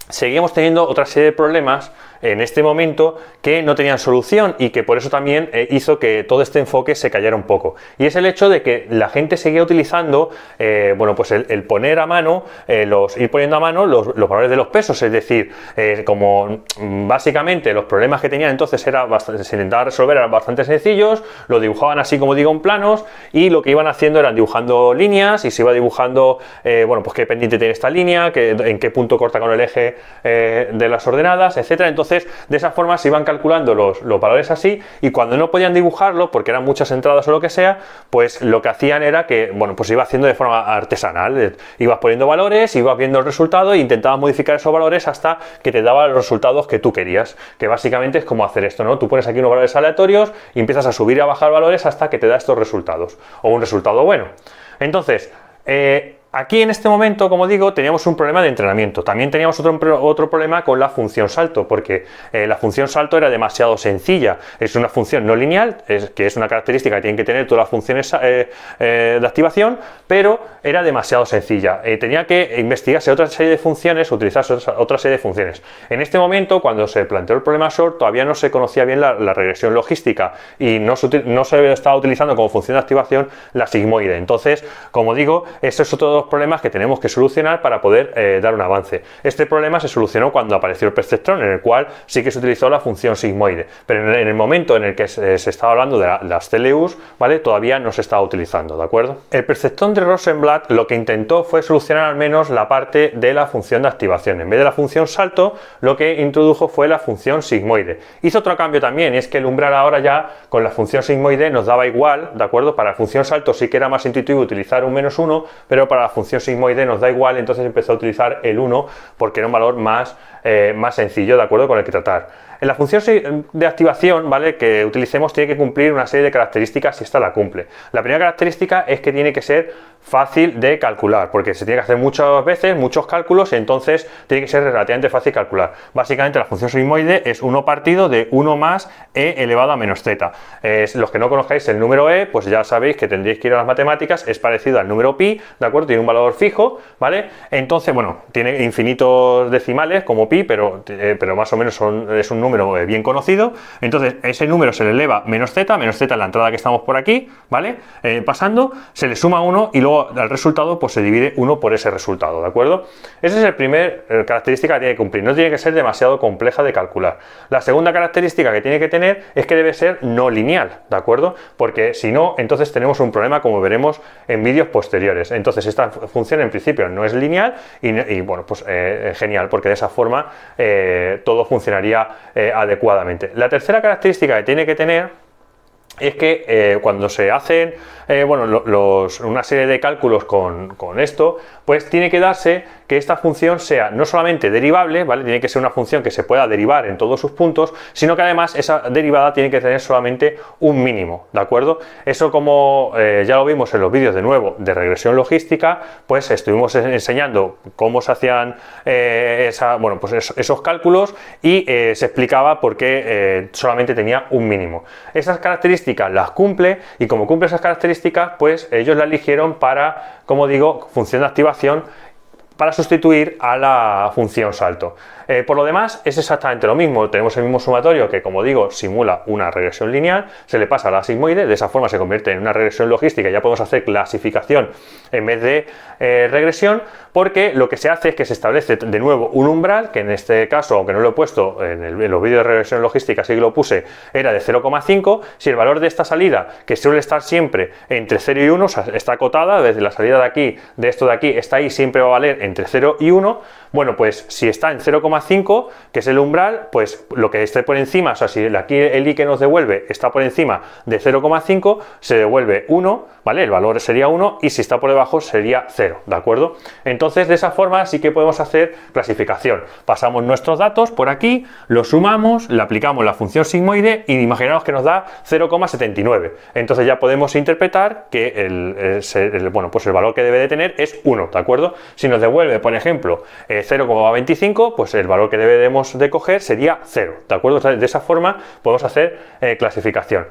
seguimos teniendo otra serie de problemas en este momento que no tenían solución y que por eso también eh, hizo que todo este enfoque se callara un poco. Y es el hecho de que la gente seguía utilizando, eh, bueno, pues el, poner a mano, eh, los, ir poniendo a mano los, valores de los pesos, es decir, como mm, básicamente los problemas que tenían entonces era bastante, se intentaba resolver eran bastante sencillos, lo dibujaban así como digo en planos y lo que iban haciendo eran dibujando líneas y se iba dibujando, bueno, pues qué pendiente tiene esta línea, que, en qué punto corta con el eje de las ordenadas, etcétera. Entonces, de esa forma se iban calculando los, valores así y cuando no podían dibujarlo, porque eran muchas entradas o lo que sea, pues lo que hacían era que, bueno, pues iba haciendo de forma artesanal. Eh, ibas poniendo valores, ibas viendo el resultado e intentabas modificar esos valores hasta que te daba los resultados que tú querías. Que básicamente es como hacer esto, ¿no? Tú pones aquí unos valores aleatorios y empiezas a subir y a bajar valores hasta que te da estos resultados o un resultado bueno. Entonces, eh, Aquí en este momento, como digo, teníamos un problema de entrenamiento. También teníamos otro, otro problema con la función salto, porque eh, la función salto era demasiado sencilla. Es una función no lineal, que es una característica que tienen que tener todas las funciones eh, eh, de activación, pero era demasiado sencilla. tenía que investigarse otra serie de funciones, utilizarse otra serie de funciones. En este momento, cuando se planteó el problema short, todavía no se conocía bien la, regresión logística y no se, no se estaba utilizando como función de activación la sigmoide. Entonces, como digo, eso es otro problemas que tenemos que solucionar para poder eh, dar un avance. Este problema se solucionó cuando apareció el perceptrón, en el cual sí que se utilizó la función sigmoide, pero en el momento en el que se, estaba hablando de las CLUs, ¿vale? Todavía no se estaba utilizando, ¿de acuerdo? El perceptrón de Rosenblatt lo que intentó fue solucionar al menos la parte de la función de activación. En vez de la función salto, lo que introdujo fue la función sigmoide. Hizo otro cambio también, es que el umbral ahora ya con la función sigmoide nos daba igual, ¿de acuerdo? Para la función salto sí que era más intuitivo utilizar un menos uno, pero para la función sigmoide nos da igual, entonces empezó a utilizar el 1 porque era un valor más, eh, más sencillo, ¿de acuerdo? Con el que tratar. En la función de activación, ¿vale? Que utilicemos tiene que cumplir una serie de características si esta la cumple. La primera característica es que tiene que ser fácil de calcular, porque se tiene que hacer muchas veces, muchos cálculos, entonces tiene que ser relativamente fácil calcular. Básicamente la función sigmoide es 1 partido de 1 más e elevado a menos z. los que no conozcáis el número e, pues ya sabéis que tendréis que ir a las matemáticas, es parecido al número pi, ¿de acuerdo? Tiene un valor fijo, ¿vale? Entonces, bueno, tiene infinitos decimales como pi, pero, eh, pero más o menos es un número número eh, bien conocido. Entonces, ese número se le eleva menos z, menos zeta es la entrada que estamos por aquí, ¿vale? Eh, pasando, se le suma 1 y luego al resultado pues se divide uno por ese resultado, ¿de acuerdo? Esa es la primera eh, característica que tiene que cumplir, no tiene que ser demasiado compleja de calcular. La segunda característica que tiene que tener es que debe ser no lineal, ¿de acuerdo? Porque si no, entonces tenemos un problema como veremos en vídeos posteriores. Entonces, esta función en principio no es lineal y, bueno, pues genial, porque de esa forma todo funcionaría eh, adecuadamente. La tercera característica que tiene que tener es que eh, cuando se hacen eh, bueno, una serie de cálculos con, esto, pues tiene que darse que esta función sea no solamente derivable, ¿vale? Tiene que ser una función que se pueda derivar en todos sus puntos, sino que además esa derivada tiene que tener solamente un mínimo, ¿de acuerdo? Eso como eh, ya lo vimos en los vídeos de nuevo de regresión logística, pues estuvimos enseñando cómo se hacían bueno, pues esos, esos cálculos y se explicaba por qué solamente tenía un mínimo. Esas características las cumple y como cumple esas características, pues ellos la eligieron para, como digo, función de activación para sustituir a la función salto. Eh, por lo demás es exactamente lo mismo, tenemos el mismo sumatorio que como digo simula una regresión lineal, se le pasa a la sigmoide, de esa forma se convierte en una regresión logística, ya podemos hacer clasificación en vez de eh, regresión, porque lo que se hace es que se establece de nuevo un umbral, que en este caso, aunque no lo he puesto en, los vídeos de regresión logística, sí que lo puse, era de 0,5, si el valor de esta salida, que suele estar siempre entre 0 y 1, está acotada, desde la salida de aquí, de esto de aquí, está ahí, siempre va a valer entre 0 y 1, bueno, pues si está en 0,5, que es el umbral, pues lo que esté por encima, o sea, si aquí el i que nos devuelve está por encima de 0,5, se devuelve 1, ¿vale? El valor sería 1 y si está por debajo sería 0, ¿de acuerdo? Entonces, de esa forma sí que podemos hacer clasificación. Pasamos nuestros datos por aquí, los sumamos, le aplicamos la función sigmoide y imaginamos que nos da 0,79. Entonces ya podemos interpretar que el, bueno, pues el valor que debe de tener es 1, ¿de acuerdo? Si nos devuelve vuelve por ejemplo, 0,25, eh, pues el valor que debemos de coger sería 0, ¿de acuerdo? de esa forma podemos hacer eh, clasificación.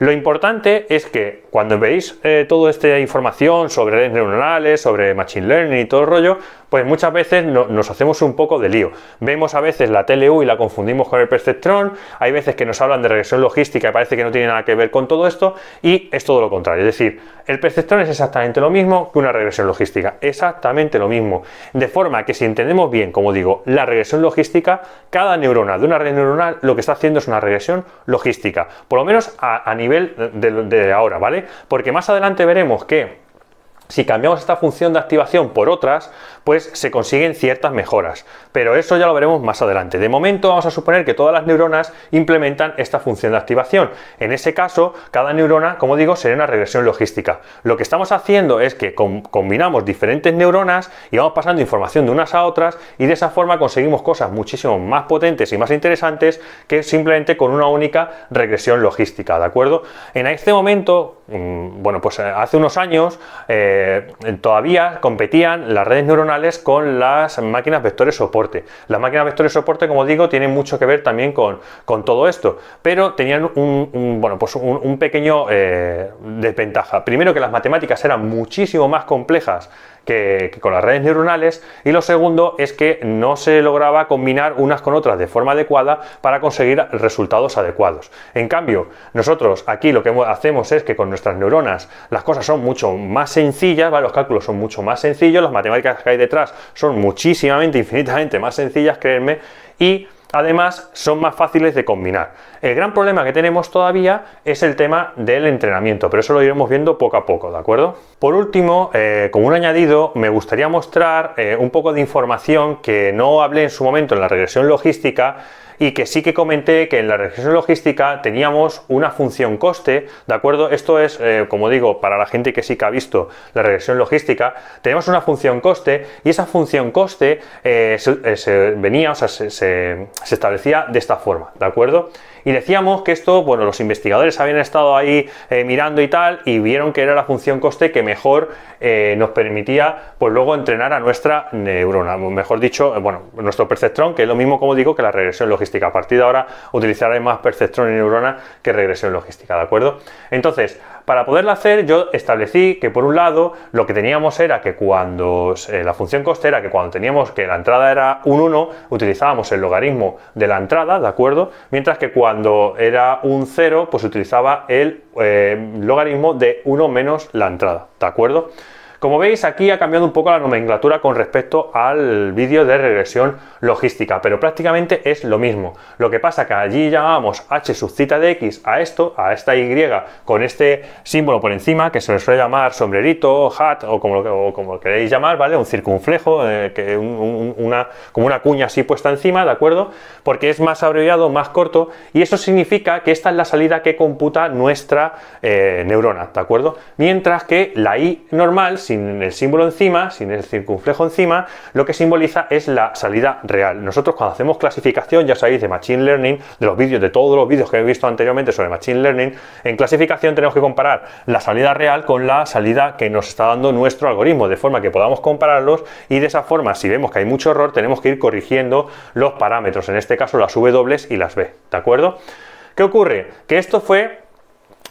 Lo importante es que cuando veis eh, toda esta información sobre redes neuronales, sobre machine learning y todo el rollo, pues muchas veces nos hacemos un poco de lío. Vemos a veces la TLU y la confundimos con el perceptrón, hay veces que nos hablan de regresión logística y parece que no tiene nada que ver con todo esto, y es todo lo contrario. Es decir, el perceptrón es exactamente lo mismo que una regresión logística, exactamente lo mismo. De forma que si entendemos bien, como digo, la regresión logística, cada neurona de una red neuronal lo que está haciendo es una regresión logística, por lo menos a nivel de ahora, ¿vale? Porque más adelante veremos que si cambiamos esta función de activación por otras, pues se consiguen ciertas mejoras. Pero eso ya lo veremos más adelante. De momento vamos a suponer que todas las neuronas implementan esta función de activación. En ese caso, cada neurona, como digo, sería una regresión logística. Lo que estamos haciendo es que combinamos diferentes neuronas y vamos pasando información de unas a otras y de esa forma conseguimos cosas muchísimo más potentes y más interesantes que simplemente con una única regresión logística, ¿de acuerdo? En este momento, mm, bueno, pues eh, hace unos años eh, todavía competían las redes neuronales con las máquinas vectores soporte. Las máquinas vectores soporte, como digo, tienen mucho que ver también con, con todo esto, pero tenían un, bueno, pues un, pequeño eh, desventaja. Primero que las matemáticas eran muchísimo más complejas que, con las redes neuronales y lo segundo es que no se lograba combinar unas con otras de forma adecuada para conseguir resultados adecuados. En cambio, nosotros aquí lo que hacemos es que con nuestras neuronas las cosas son mucho más sencillas, los cálculos son mucho más sencillos, las matemáticas que hay detrás son muchísimamente, infinitamente más sencillas, creerme, y Además, son más fáciles de combinar. El gran problema que tenemos todavía es el tema del entrenamiento, pero eso lo iremos viendo poco a poco, ¿de acuerdo? Por último, eh, como un añadido, me gustaría mostrar eh, un poco de información que no hablé en su momento en la regresión logística, y que sí que comenté que en la regresión logística teníamos una función coste, ¿de acuerdo? Esto es, eh, como digo, para la gente que sí que ha visto la regresión logística, tenemos una función coste y esa función coste eh, eh, se, venía, o sea, se, se, establecía de esta forma, ¿de acuerdo? Y decíamos que esto, bueno, los investigadores habían estado ahí eh, mirando y tal, y vieron que era la función coste que mejor eh, nos permitía, pues luego entrenar a nuestra neurona, mejor dicho, eh, bueno, nuestro perceptrón, que es lo mismo, como digo, que la regresión logística. A partir de ahora utilizaré más perceptrón y neurona que regresión logística, ¿de acuerdo? Entonces, para poderla hacer yo establecí que por un lado lo que teníamos era que cuando eh, la función costera, que cuando teníamos que la entrada era un 1 utilizábamos el logaritmo de la entrada, ¿de acuerdo? Mientras que cuando era un 0 pues utilizaba el eh, logaritmo de 1 menos la entrada, ¿de acuerdo? Como veis, aquí ha cambiado un poco la nomenclatura con respecto al vídeo de regresión logística, pero prácticamente es lo mismo. Lo que pasa que allí llamamos h sub cita de x a esto, a esta y con este símbolo por encima que se le suele llamar sombrerito, hat o como, o queréis llamar, ¿vale? Un circunflejo, eh, que una, como una cuña así puesta encima, ¿de acuerdo? Porque es más abreviado, más corto y eso significa que esta es la salida que computa nuestra eh, neurona, ¿de acuerdo? Mientras que la i normal sin el símbolo encima, sin el circunflejo encima, lo que simboliza es la salida real. Nosotros cuando hacemos clasificación, ya sabéis, de Machine Learning, de los vídeos, de todos los vídeos que he visto anteriormente sobre Machine Learning, en clasificación tenemos que comparar la salida real con la salida que nos está dando nuestro algoritmo, de forma que podamos compararlos y de esa forma, si vemos que hay mucho error, tenemos que ir corrigiendo los parámetros, en este caso las W y las B, ¿de acuerdo? ¿Qué ocurre? Que esto fue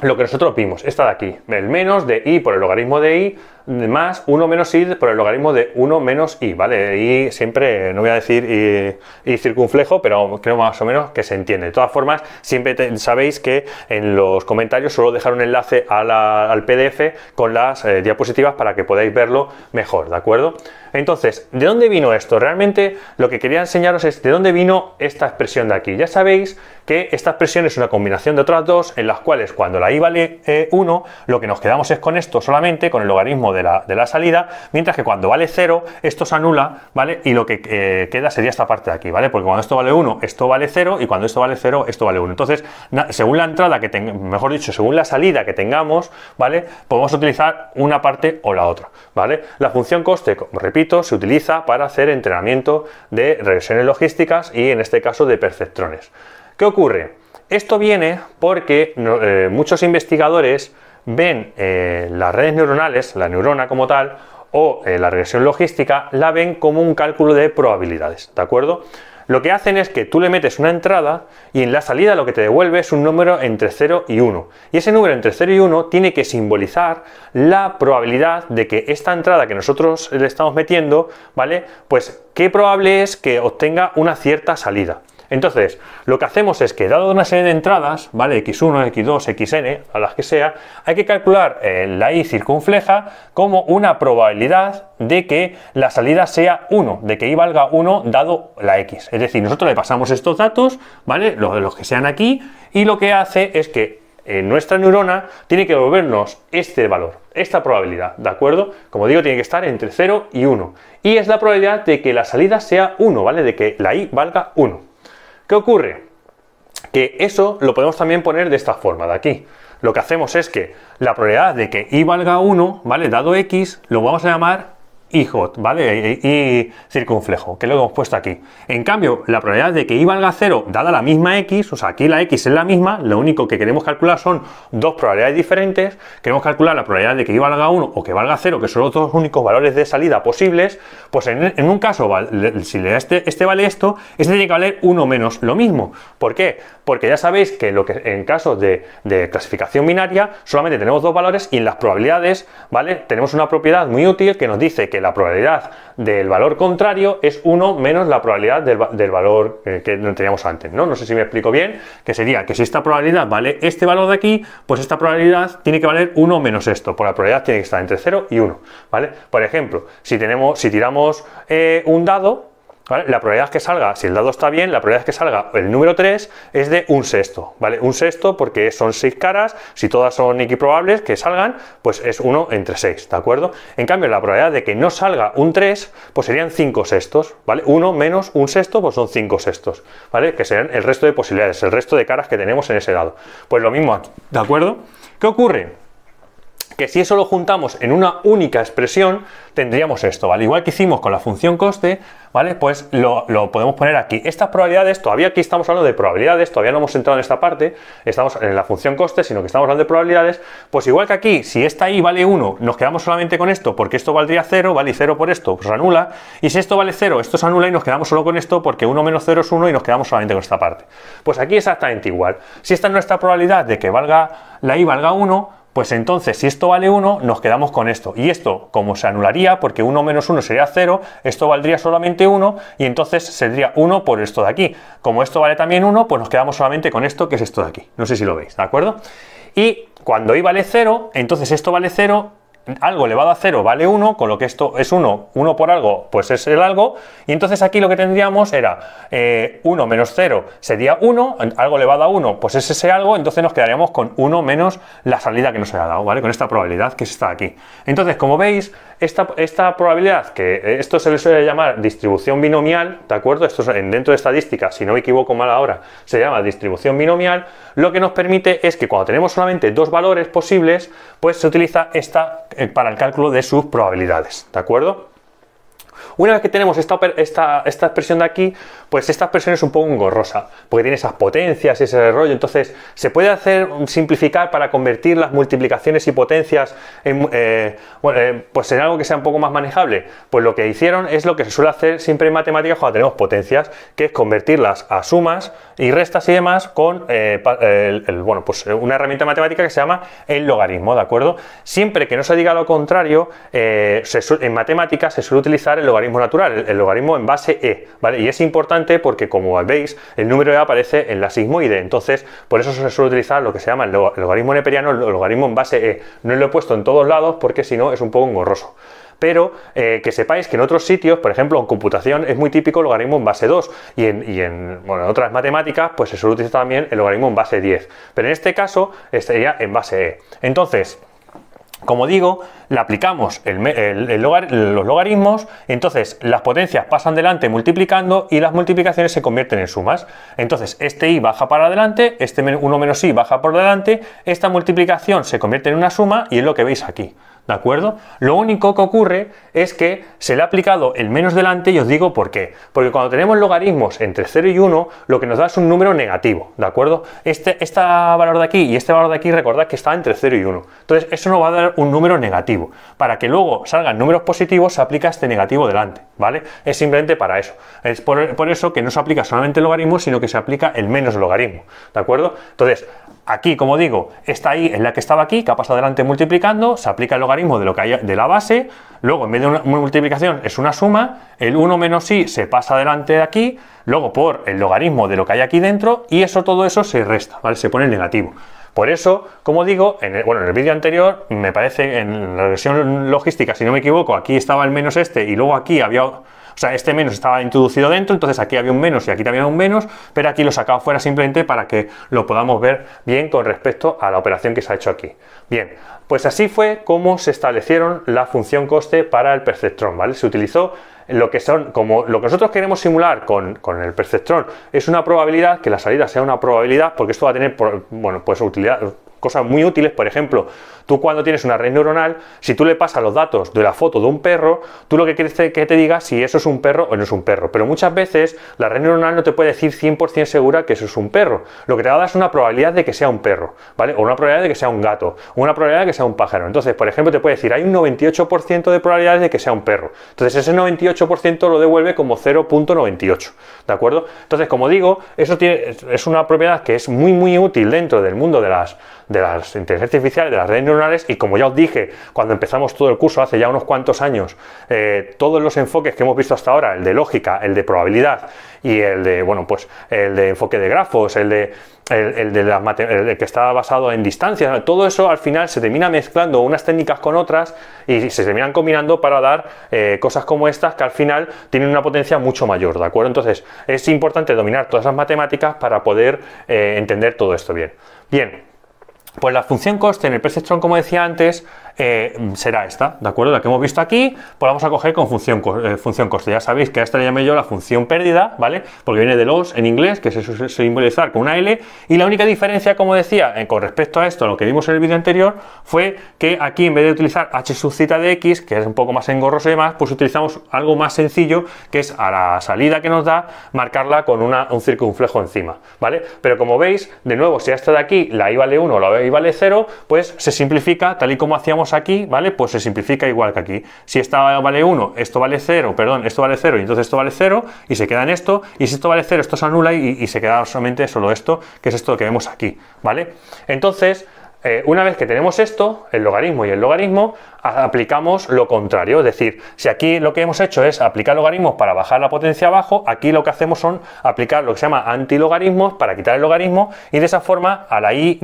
lo que nosotros vimos, esta de aquí, el menos de i por el logaritmo de i más 1 menos i por el logaritmo de 1 menos i, ¿vale? Y siempre, no voy a decir y, circunflejo, pero creo más o menos que se entiende. De todas formas, siempre sabéis que en los comentarios suelo dejar un enlace al PDF con las eh, diapositivas para que podáis verlo mejor, ¿de acuerdo? Entonces, ¿de dónde vino esto? Realmente lo que quería enseñaros es de dónde vino esta expresión de aquí. Ya sabéis que esta expresión es una combinación de otras dos en las cuales cuando la i vale 1, eh, lo que nos quedamos es con esto solamente, con el logaritmo de de la, salida, mientras que cuando vale 0, esto se anula, ¿vale? Y lo que eh, queda sería esta parte de aquí, ¿vale? Porque cuando esto vale 1, esto vale 0, y cuando esto vale 0, esto vale 1. Entonces, según la entrada que tengamos, mejor dicho, según la salida que tengamos, ¿vale? Podemos utilizar una parte o la otra, ¿vale? La función coste, repito, se utiliza para hacer entrenamiento de regresiones logísticas y en este caso de perceptrones. ¿Qué ocurre? Esto viene porque eh, muchos investigadores ven eh, las redes neuronales, la neurona como tal, o eh, la regresión logística, la ven como un cálculo de probabilidades, ¿de acuerdo? Lo que hacen es que tú le metes una entrada y en la salida lo que te devuelve es un número entre 0 y 1. Y ese número entre 0 y 1 tiene que simbolizar la probabilidad de que esta entrada que nosotros le estamos metiendo, ¿vale? Pues qué probable es que obtenga una cierta salida. Entonces, lo que hacemos es que, dado una serie de entradas, ¿vale? X1, X2, XN, a las que sea, hay que calcular eh, la Y circunfleja como una probabilidad de que la salida sea 1, de que Y valga 1 dado la X. Es decir, nosotros le pasamos estos datos, ¿vale? Los, que sean aquí, y lo que hace es que eh, nuestra neurona tiene que devolvernos este valor, esta probabilidad, ¿de acuerdo? Como digo, tiene que estar entre 0 y 1. Y es la probabilidad de que la salida sea 1, ¿vale? De que la Y valga 1. ¿Qué ocurre? Que eso lo podemos también poner de esta forma, de aquí. Lo que hacemos es que la probabilidad de que y valga 1, ¿vale? Dado x, lo vamos a llamar y ¿vale? Y, circunflejo, que lo hemos puesto aquí. En cambio, la probabilidad de que y valga 0, dada la misma x, o sea, aquí la x es la misma, lo único que queremos calcular son dos probabilidades diferentes, queremos calcular la probabilidad de que y valga 1 o que valga 0, que son los dos únicos valores de salida posibles, pues en, un caso, si le da este, este, vale esto, este tiene que valer 1 menos lo mismo. ¿Por qué? Porque ya sabéis que, lo que en caso de, de clasificación binaria solamente tenemos dos valores y en las probabilidades, ¿vale? Tenemos una propiedad muy útil que nos dice que la probabilidad del valor contrario es 1 menos la probabilidad del, valor eh, que teníamos antes, ¿no? No sé si me explico bien, que sería que si esta probabilidad vale este valor de aquí, pues esta probabilidad tiene que valer 1 menos esto, por la probabilidad tiene que estar entre 0 y 1, ¿vale? Por ejemplo, si, tenemos, si tiramos eh, un dado, la probabilidad que salga, si el dado está bien, la probabilidad que salga el número 3 es de un sexto, ¿vale? Un sexto porque son 6 caras, si todas son equiprobables que salgan, pues es 1 entre 6, ¿de acuerdo? En cambio, la probabilidad de que no salga un 3, pues serían 5 sextos, ¿vale? 1 menos un sexto, pues son 5 sextos, ¿vale? Que serán el resto de posibilidades, el resto de caras que tenemos en ese dado. Pues lo mismo aquí, ¿de acuerdo? ¿Qué ocurre? que si eso lo juntamos en una única expresión, tendríamos esto, ¿vale? Igual que hicimos con la función coste, ¿vale? Pues lo, podemos poner aquí. Estas probabilidades, todavía aquí estamos hablando de probabilidades, todavía no hemos entrado en esta parte, estamos en la función coste, sino que estamos hablando de probabilidades, pues igual que aquí, si esta i vale 1, nos quedamos solamente con esto, porque esto valdría 0, ¿vale? Y 0 por esto, pues anula, y si esto vale 0, esto se anula y nos quedamos solo con esto, porque 1 menos 0 es 1 y nos quedamos solamente con esta parte. Pues aquí es exactamente igual. Si esta es nuestra probabilidad de que valga la i valga 1, pues entonces, si esto vale 1, nos quedamos con esto. Y esto, como se anularía, porque 1 menos 1 sería 0, esto valdría solamente 1, y entonces sería 1 por esto de aquí. Como esto vale también 1, pues nos quedamos solamente con esto, que es esto de aquí. No sé si lo veis, ¿de acuerdo? Y cuando i vale 0, entonces esto vale 0 algo elevado a 0 vale 1, con lo que esto es 1, 1 por algo, pues es el algo, y entonces aquí lo que tendríamos era 1 eh, menos 0 sería 1, algo elevado a 1, pues es ese algo, entonces nos quedaríamos con 1 menos la salida que nos ha dado, ¿vale? Con esta probabilidad que está aquí. Entonces, como veis, esta, probabilidad, que esto se le suele llamar distribución binomial, ¿de acuerdo? Esto es dentro de estadística, si no me equivoco mal ahora, se llama distribución binomial, lo que nos permite es que cuando tenemos solamente dos valores posibles, pues se utiliza esta eh, para el cálculo de sus probabilidades, ¿de acuerdo? Una vez que tenemos esta, esta, expresión de aquí, pues esta expresión es un poco engorrosa, porque tiene esas potencias y ese rollo. Entonces, se puede hacer simplificar para convertir las multiplicaciones y potencias en, eh, eh, pues en algo que sea un poco más manejable. Pues lo que hicieron es lo que se suele hacer siempre en matemáticas cuando tenemos potencias, que es convertirlas a sumas y restas y demás con eh, bueno, pues una herramienta matemática que se llama el logaritmo, ¿de acuerdo? Siempre que no se diga lo contrario, en matemáticas se suele utilizar el logaritmo natural, el, el logaritmo en base e, ¿vale? Y es importante porque, como veis, el número E aparece en la sigmoide. Entonces, por eso se suele utilizar lo que se llama el logaritmo neperiano, el logaritmo en base E. No lo he puesto en todos lados porque si no es un poco engorroso pero eh, que sepáis que en otros sitios, por ejemplo, en computación es muy típico el logaritmo en base 2 y en, en, bueno, en otras matemáticas pues se suele utilizar también el logaritmo en base 10, pero en este caso estaría en base E. Entonces, como digo, aplicamos los logaritmos, entonces las potencias pasan delante multiplicando y las multiplicaciones se convierten en sumas. Entonces este i baja para adelante, este 1 menos i baja por delante, esta multiplicación se convierte en una suma y es lo que veis aquí. ¿De acuerdo? Lo único que ocurre es que se le ha aplicado el menos delante y os digo por qué. Porque cuando tenemos logaritmos entre 0 y 1, lo que nos da es un número negativo, ¿de acuerdo? Este, esta valor de aquí y este valor de aquí, recordad que está entre 0 y 1. Entonces, eso nos va a dar un número negativo. Para que luego salgan números positivos, se aplica este negativo delante, ¿vale? Es simplemente para eso. Es por, eso que no se aplica solamente el logaritmo, sino que se aplica el menos logaritmo, ¿de acuerdo? Entonces, Aquí, como digo, está ahí en la que estaba aquí, que ha pasado adelante multiplicando, se aplica el logaritmo de, lo que hay de la base, luego en vez de una multiplicación es una suma, el 1 menos i se pasa adelante de aquí, luego por el logaritmo de lo que hay aquí dentro, y eso todo eso se resta, ¿vale? Se pone el negativo. Por eso, como digo, en el, bueno, en el vídeo anterior, me parece, en la versión logística, si no me equivoco, aquí estaba el menos este y luego aquí había o sea, este menos estaba introducido dentro, entonces aquí había un menos y aquí también había un menos, pero aquí lo sacaba fuera simplemente para que lo podamos ver bien con respecto a la operación que se ha hecho aquí. Bien, pues así fue como se establecieron la función coste para el perceptrón, ¿vale? Se utilizó lo que son, como lo que nosotros queremos simular con, con, el perceptrón es una probabilidad, que la salida sea una probabilidad, porque esto va a tener, bueno, pues utilidad, cosas muy útiles. Por ejemplo, tú cuando tienes una red neuronal, si tú le pasas los datos de la foto de un perro, tú lo que quieres que te diga si eso es un perro o no es un perro. Pero muchas veces la red neuronal no te puede decir 100% segura que eso es un perro. Lo que te da es una probabilidad de que sea un perro, ¿vale? O una probabilidad de que sea un gato, una probabilidad de que sea un pájaro. Entonces, por ejemplo, te puede decir, hay un 98% de probabilidades de que sea un perro. Entonces, ese 98% lo devuelve como 0.98, ¿de acuerdo? Entonces, como digo, eso tiene, es una propiedad que es muy, muy útil dentro del mundo de las de las inteligencias artificiales, de las redes neuronales y como ya os dije cuando empezamos todo el curso hace ya unos cuantos años, eh, todos los enfoques que hemos visto hasta ahora, el de lógica, el de probabilidad y el de, bueno, pues el de enfoque de grafos, el de... El, de la, que está basado en distancias, todo eso al final se termina mezclando unas técnicas con otras y se terminan combinando para dar eh, cosas como estas que al final tienen una potencia mucho mayor, ¿de acuerdo? Entonces es importante dominar todas las matemáticas para poder eh, entender todo esto bien. Bien, pues la función coste en el precio como decía antes, eh, será esta, ¿de acuerdo? La que hemos visto aquí, pues vamos a coger con función, eh, función coste. Ya sabéis que a esta le llamé yo la función pérdida, ¿vale? Porque viene de los en inglés, que se simbolizar con una L. Y la única diferencia, como decía, eh, con respecto a esto, lo que vimos en el vídeo anterior, fue que aquí en vez de utilizar h sub cita de x, que es un poco más engorroso y demás, pues utilizamos algo más sencillo, que es a la salida que nos da, marcarla con un circunflejo encima, ¿vale? Pero como veis, de nuevo, si a esta de aquí la i vale 1 o la i vale 0, pues se simplifica tal y como hacíamos aquí, ¿vale? Pues se simplifica igual que aquí. Si esta vale 1, esto vale 0, perdón, esto vale 0 y entonces esto vale 0 y se queda en esto. Y si esto vale 0, esto se anula y, y se queda solamente solo esto, que es esto que vemos aquí, ¿vale? Entonces, eh, una vez que tenemos esto, el logaritmo y el logaritmo, aplicamos lo contrario. Es decir, si aquí lo que hemos hecho es aplicar logaritmos para bajar la potencia abajo, aquí lo que hacemos son aplicar lo que se llama antilogaritmos para quitar el logaritmo y de esa forma a la y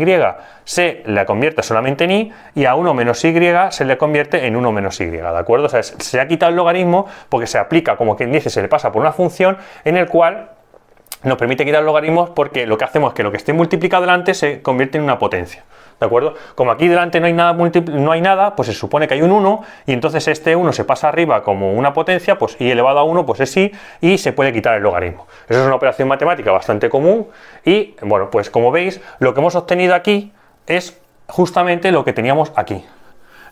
se la convierte solamente en y y a 1 menos y se le convierte en 1 menos y, ¿de acuerdo? O sea, se ha quitado el logaritmo porque se aplica, como quien dice, se le pasa por una función en el cual nos permite quitar logaritmos porque lo que hacemos es que lo que esté multiplicado delante se convierte en una potencia. ¿De acuerdo? Como aquí delante no hay nada, no hay nada pues se supone que hay un 1 y entonces este 1 se pasa arriba como una potencia, pues y elevado a 1 pues es sí y se puede quitar el logaritmo. Eso es una operación matemática bastante común y bueno, pues como veis, lo que hemos obtenido aquí es justamente lo que teníamos aquí.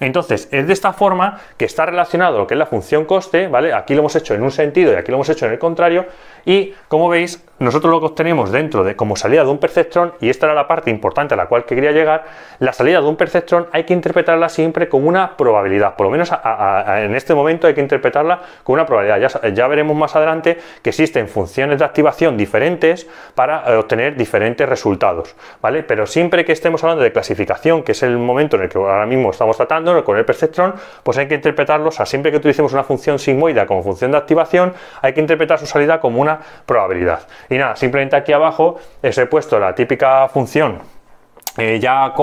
Entonces, es de esta forma que está relacionado lo que es la función coste, ¿vale? Aquí lo hemos hecho en un sentido y aquí lo hemos hecho en el contrario. Y como veis, nosotros lo que obtenemos dentro de como salida de un perceptrón, y esta era la parte importante a la cual quería llegar, la salida de un perceptrón hay que interpretarla siempre como una probabilidad, por lo menos en este momento hay que interpretarla como una probabilidad. Ya, veremos más adelante que existen funciones de activación diferentes para eh, obtener diferentes resultados, ¿vale? Pero siempre que estemos hablando de clasificación, que es el momento en el que ahora mismo estamos tratando con el perceptrón, pues hay que interpretarlo, o sea, siempre que utilicemos una función sigmoida como función de activación, hay que interpretar su salida como una probabilidad. Y nada, simplemente aquí abajo os he puesto la típica función eh, ya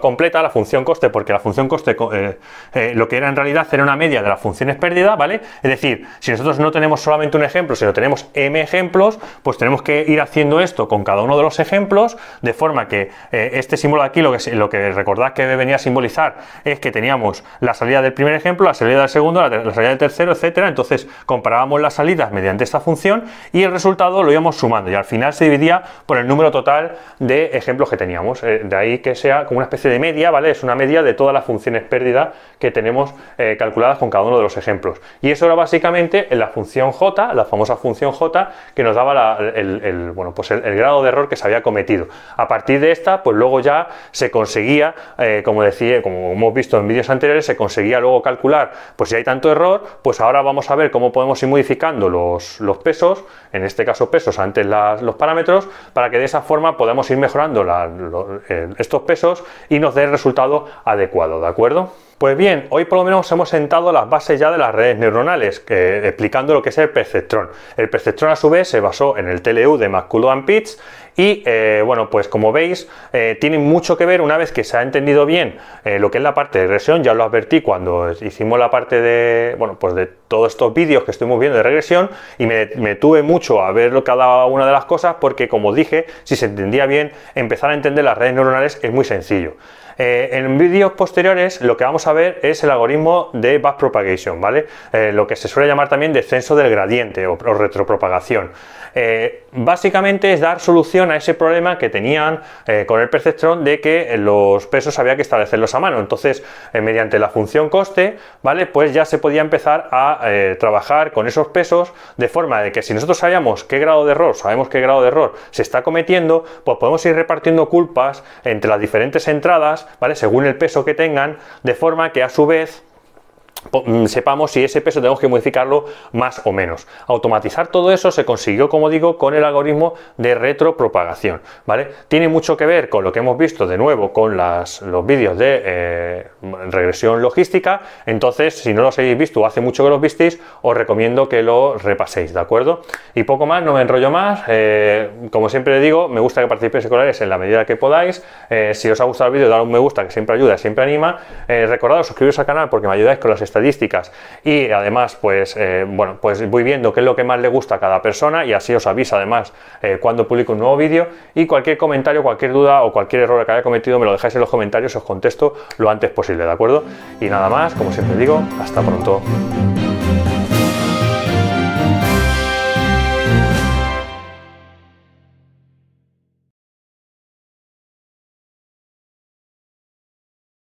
completa la función coste, porque la función coste eh, eh, lo que era en realidad era una media de las funciones pérdida, ¿vale? Es decir, si nosotros no tenemos solamente un ejemplo, sino tenemos m ejemplos, pues tenemos que ir haciendo esto con cada uno de los ejemplos, de forma que este símbolo de aquí, lo que, lo que recordad que venía a simbolizar es que teníamos la salida del primer ejemplo, la salida del segundo, la, salida del tercero, etcétera. Entonces comparábamos las salidas mediante esta función y el resultado lo íbamos sumando y al final se dividía por el número total de ejemplos que teníamos. de ahí que sea como una especie de media, ¿vale? Es una media de todas las funciones pérdidas que tenemos eh, calculadas con cada uno de los ejemplos. Y eso era básicamente la función j, la famosa función j, que nos daba el, bueno, pues el, grado de error que se había cometido. A partir de esta, pues luego ya se conseguía, eh, como decía, como hemos visto en vídeos anteriores, se conseguía luego calcular, pues si hay tanto error, pues ahora vamos a ver cómo podemos ir modificando los, pesos, en este caso pesos antes los parámetros, para que de esa forma podamos ir mejorando la, eh, estos pesos y nos dé el resultado adecuado, ¿de acuerdo? Pues bien, hoy por lo menos hemos sentado las bases ya de las redes neuronales, explicando lo que es el perceptrón. El perceptrón a su vez se basó en el TLU de McCullough and Pitts y eh, bueno, pues como veis, eh, tiene mucho que ver una vez que se ha entendido bien eh, lo que es la parte de regresión. Ya lo advertí cuando hicimos la parte de, bueno, pues de todos estos vídeos que estuvimos viendo de regresión y me, tuve mucho a ver cada una de las cosas porque como dije, si se entendía bien, empezar a entender las redes neuronales es muy sencillo. en vídeos posteriores lo que vamos a ver es el algoritmo de backpropagation, ¿vale? lo que se suele llamar también descenso del gradiente o, retropropagación. básicamente es dar soluciones a ese problema que tenían eh, con el perceptrón de que los pesos había que establecerlos a mano. Entonces, eh, mediante la función coste, ¿vale? Pues ya se podía empezar a eh, trabajar con esos pesos de forma de que si nosotros sabíamos qué grado de error, sabemos qué grado de error se está cometiendo, pues podemos ir repartiendo culpas entre las diferentes entradas, ¿vale? Según el peso que tengan, de forma que a su vez Mm, sepamos si ese peso tenemos que modificarlo más o menos. Automatizar todo eso se consiguió, como digo, con el algoritmo de retropropagación, ¿vale? Tiene mucho que ver con lo que hemos visto de nuevo con las, los vídeos de eh, regresión logística, entonces si no los habéis visto o hace mucho que los visteis, os recomiendo que lo repaséis, ¿de acuerdo? Y poco más, no me enrollo más, eh, como siempre digo, me gusta que participéis en escolares en la medida que podáis, eh, si os ha gustado el vídeo, dad un me gusta que siempre ayuda, siempre anima, recordad suscribiros al canal porque me ayudáis con las estadísticas y además pues eh, bueno pues voy viendo qué es lo que más le gusta a cada persona y así os avisa además eh, cuando publico un nuevo vídeo y cualquier comentario, cualquier duda o cualquier error que haya cometido me lo dejáis en los comentarios os contesto lo antes posible, ¿de acuerdo? Y nada más, como siempre digo, hasta pronto.